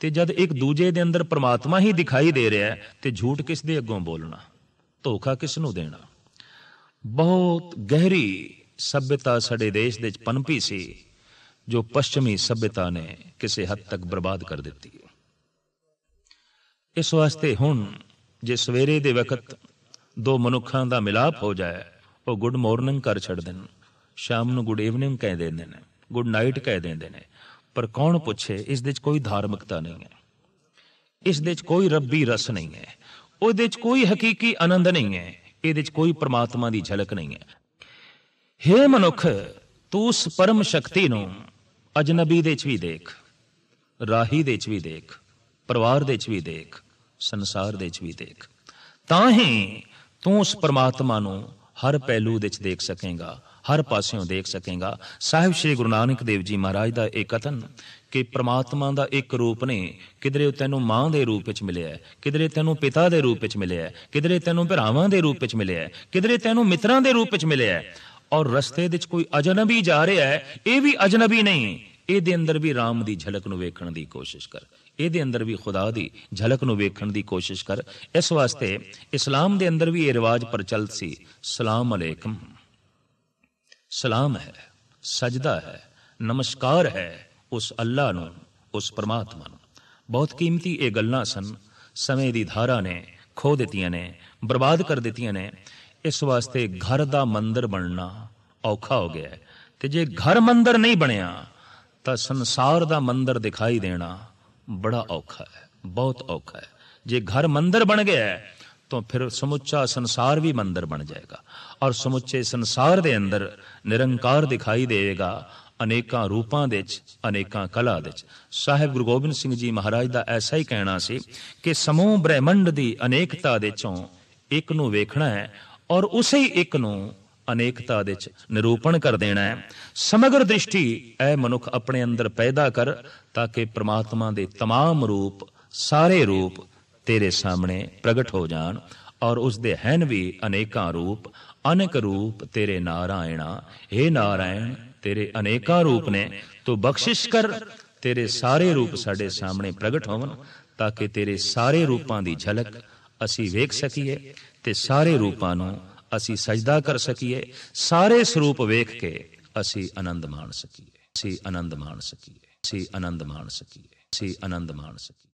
ਤੇ ਜਦ ਇੱਕ ਦੂਜੇ ਦੇ ਅੰਦਰ ਪ੍ਰਮਾਤਮਾ ਹੀ ਦਿਖਾਈ ਦੇ ਰਿਹਾ ਹੈ ਤੇ ਝੂਠ ਕਿਸ ਦੇ ਅੱਗੋਂ ਬੋਲਣਾ ਧੋਖਾ ਕਿਸ ਨੂੰ ਦੇਣਾ ਬਹੁਤ ਗਹਿਰੀ ਸਭਿਤਾ ਸਾਡੇ ਦੇਸ਼ ਦੇ ਵਿੱਚ ਪਨਪੀ ਸੀ ਜੋ ਪੱਛਮੀ ਸਭਿਤਾ ਨੇ ਕਿਸੇ ਹੱਦ ਤੱਕ ਬਰਬਾਦ ਕਰ ਦਿੱਤੀ ਇਸ ਵਾਸਤੇ ਹੁਣ ਜੇ ਸਵੇਰੇ ਦੇ ਵਕਤ ਦੋ ਮਨੁੱਖਾਂ ਦਾ ਮਿਲਾਪ ਹੋ ਜਾਏ ਉਹ ਗੁੱਡ ਮਾਰਨਿੰਗ ਕਰ ਛੱਡਦੇ ਨੇ ਸ਼ਾਮ ਨੂੰ ਗੁੱਡ ਈਵਨਿੰਗ ਕਹਿ ਦਿੰਦੇ ਨੇ ਗੁੱਡ ਨਾਈਟ ਕਹਿ ਦਿੰਦੇ ਨੇ ਪਰ ਕੌਣ ਪੁੱਛੇ ਇਸ ਦੇ ਵਿੱਚ ਕੋਈ ਧਾਰਮਿਕਤਾ ਨਹੀਂ ਹੈ ਇਸ ਦੇ ਵਿੱਚ ਕੋਈ ਰੱਬੀ ਰਸ ਨਹੀਂ ਹੈ ਉਹਦੇ ਵਿੱਚ ਕੋਈ ਹਕੀਕੀ ਆਨੰਦ ਨਹੀਂ ਹੈ ਇਹਦੇ ਵਿੱਚ ਕੋਈ ਪ੍ਰਮਾਤਮਾ ਦੀ ਝਲਕ ਨਹੀਂ ਹੈ हे ਮਨੁੱਖ ਤੂੰ ਉਸ ਪਰਮ ਸ਼ਕਤੀ ਨੂੰ ਅਜਨਬੀ ਦੇ ਵਿੱਚ ਵੀ ਦੇਖ ਰਾਹੀ ਦੇ ਵਿੱਚ ਵੀ ਦੇਖ ਪਰਿਵਾਰ ਦੇ ਵਿੱਚ ਵੀ ਦੇਖ ਸੰਸਾਰ ਦੇ ਵਿੱਚ ਵੀ ਦੇਖ ਤਾਂ ਹੀ ਤੂੰ ਉਸ ਪਰਮਾਤਮਾ ਨੂੰ ਹਰ ਪਹਿਲੂ ਵਿੱਚ ਦੇਖ ਸਕੇਗਾ ਹਰ ਪਾਸਿਓਂ ਦੇਖ ਸਕੇਗਾ ਸਾਹਿਬ ਸ੍ਰੀ ਗੁਰੂ ਨਾਨਕ ਦੇਵ ਜੀ ਮਹਾਰਾਜ ਦਾ ਇਹ ਕਥਨ ਕਿ ਪ੍ਰਮਾਤਮਾ ਦਾ ਇੱਕ ਰੂਪ ਨੇ ਕਿਧਰੇ ਤੈਨੂੰ ਮਾਂ ਦੇ ਰੂਪ ਵਿੱਚ ਮਿਲਿਆ ਕਿਧਰੇ ਤੈਨੂੰ ਪਿਤਾ ਦੇ ਰੂਪ ਵਿੱਚ ਮਿਲਿਆ ਕਿਧਰੇ ਤੈਨੂੰ ਭਰਾਵਾਂ ਦੇ ਰੂਪ ਵਿੱਚ ਮਿਲਿਆ ਕਿਧਰੇ ਤੈਨੂੰ ਮਿੱਤਰਾਂ ਦੇ ਰੂਪ ਵਿੱਚ ਮਿਲਿਆ ਔਰ ਰਸਤੇ ਵਿੱਚ ਕੋਈ ਅਜਨਬੀ ਜਾ ਰਿਹਾ ਹੈ ਇਹ ਵੀ ਅਜਨਬੀ ਨਹੀਂ ਇਹਦੇ ਅੰਦਰ ਵੀ ਰਾਮ ਦੀ ਝਲਕ ਨੂੰ ਵੇਖਣ ਦੀ ਕੋਸ਼ਿਸ਼ ਕਰ ਇਹਦੇ ਅੰਦਰ ਵੀ ਖੁਦਾ ਦੀ ਝਲਕ ਨੂੰ ਵੇਖਣ ਦੀ ਕੋਸ਼ਿਸ਼ ਕਰ ਇਸ ਵਾਸਤੇ ਇਸਲਾਮ ਦੇ ਅੰਦਰ ਵੀ ਇਹ ਰਿਵਾਜ ਪ੍ਰਚਲਿਤ ਸੀ ਸਲਾਮ ਅਲੈਕਮ ਸਲਾਮ ਹੈ ਸਜਦਾ ਹੈ ਨਮਸਕਾਰ ਹੈ ਉਸ ਅੱਲਾ ਨੂੰ ਉਸ ਪਰਮਾਤਮਾ ਨੂੰ ਬਹੁਤ ਕੀਮਤੀ ਇਹ ਗੱਲਾਂ ਸਨ ਸਮੇਂ ਦੀ ਧਾਰਾ ਨੇ ਖੋ ਦਿੱਤੀਆਂ ਨੇ ਬਰਬਾਦ ਕਰ ਦਿੱਤੀਆਂ ਨੇ ਇਸ ਵਾਸਤੇ ਘਰ ਦਾ ਮੰਦਰ ਬਣਨਾ ਔਖਾ ਹੋ ਗਿਆ ਤੇ ਜੇ ਘਰ ਮੰਦਰ ਨਹੀਂ ਬਣਿਆ ਤਾਂ ਸੰਸਾਰ ਦਾ ਮੰਦਰ ਦਿਖਾਈ ਦੇਣਾ ਬੜਾ ਔਖਾ ਹੈ ਬਹੁਤ ਔਖਾ ਹੈ ਜੇ ਘਰ ਮੰਦਰ ਬਣ ਗਿਆ ਹੈ ਤਾਂ ਫਿਰ ਸਮੁੱਚਾ ਸੰਸਾਰ ਵੀ ਮੰਦਰ ਬਣ ਜਾਏਗਾ ਔਰ ਸਮੁੱਚੇ ਸੰਸਾਰ ਦੇ ਅੰਦਰ ਨਿਰੰਕਾਰ ਦਿਖਾਈ ਦੇਵੇਗਾ ਅਨੇਕਾਂ ਰੂਪਾਂ ਦੇ ਵਿੱਚ ਅਨੇਕਾਂ ਕਲਾ ਦੇ ਵਿੱਚ ਸਾਹਿਬ ਗੁਰੂ ਗੋਬਿੰਦ ਸਿੰਘ ਜੀ ਮਹਾਰਾਜ ਦਾ ਐਸਾ ਹੀ ਕਹਿਣਾ ਸੀ ਕਿ ਸਮੂਹ ਬ੍ਰਹਿਮੰਡ ਦੀ ਅਨੇਕਤਾ ਦੇ ਚੋਂ ਇੱਕ ਨੂੰ ਵੇਖਣਾ ਹੈ ਔਰ ਉਸੇ ਇੱਕ ਨੂੰ ਅਨੇਕਤਾ ਦੇ ਚ ਨਿਰੂਪਣ ਕਰ ਦੇਣਾ ਹੈ ਸਮਗਰ ਦ੍ਰਿਸ਼ਟੀ ਐ ਮਨੁੱਖ ਆਪਣੇ ਅੰਦਰ ਪੈਦਾ ਕਰ ਤਾਂ ਕਿ ਪ੍ਰਮਾਤਮਾ ਦੇ तमाम ਰੂਪ ਸਾਰੇ ਰੂਪ ਤੇਰੇ ਸਾਹਮਣੇ ਪ੍ਰਗਟ ਹੋ ਜਾਣ ਔਰ ਉਸ ਦੇ ਹਨ ਵੀ ਅਨੇਕਾਂ ਰੂਪ ਅਨੇਕ ਰੂਪ ਤੇਰੇ ਨਾਰਾਇਣਾ हे ਨਾਰਾਇਣ ਤੇਰੇ ਅਨੇਕਾਂ ਰੂਪ ਨੇ ਤੂੰ ਬਖਸ਼ਿਸ਼ ਕਰ ਤੇਰੇ ਸਾਰੇ ਰੂਪ ਸਾਡੇ ਸਾਹਮਣੇ ਪ੍ਰਗਟ ਹੋਵਨ ਤਾਂ ਕਿ ਤੇਰੇ ਸਾਰੇ ਰੂਪਾਂ ਦੀ ਝਲਕ ਅਸੀਂ ਵੇਖ ਸਕੀਏ ਤੇ ਸਾਰੇ ਰੂਪਾਂ ਨੂੰ ਅਸੀਂ ਸਜਦਾ ਕਰ ਸਕੀਏ ਸਾਰੇ ਸਰੂਪ ਵੇਖ ਕੇ ਅਸੀਂ ਆਨੰਦ ਮਾਣ ਸਕੀਏ ਅਸੀਂ ਆਨੰਦ ਮਾਣ ਸਕੀਏ ਅਸੀਂ ਆਨੰਦ ਮਾਣ ਸਕੀਏ ਅਸੀਂ ਆਨੰਦ ਮਾਣ ਸਕੀਏ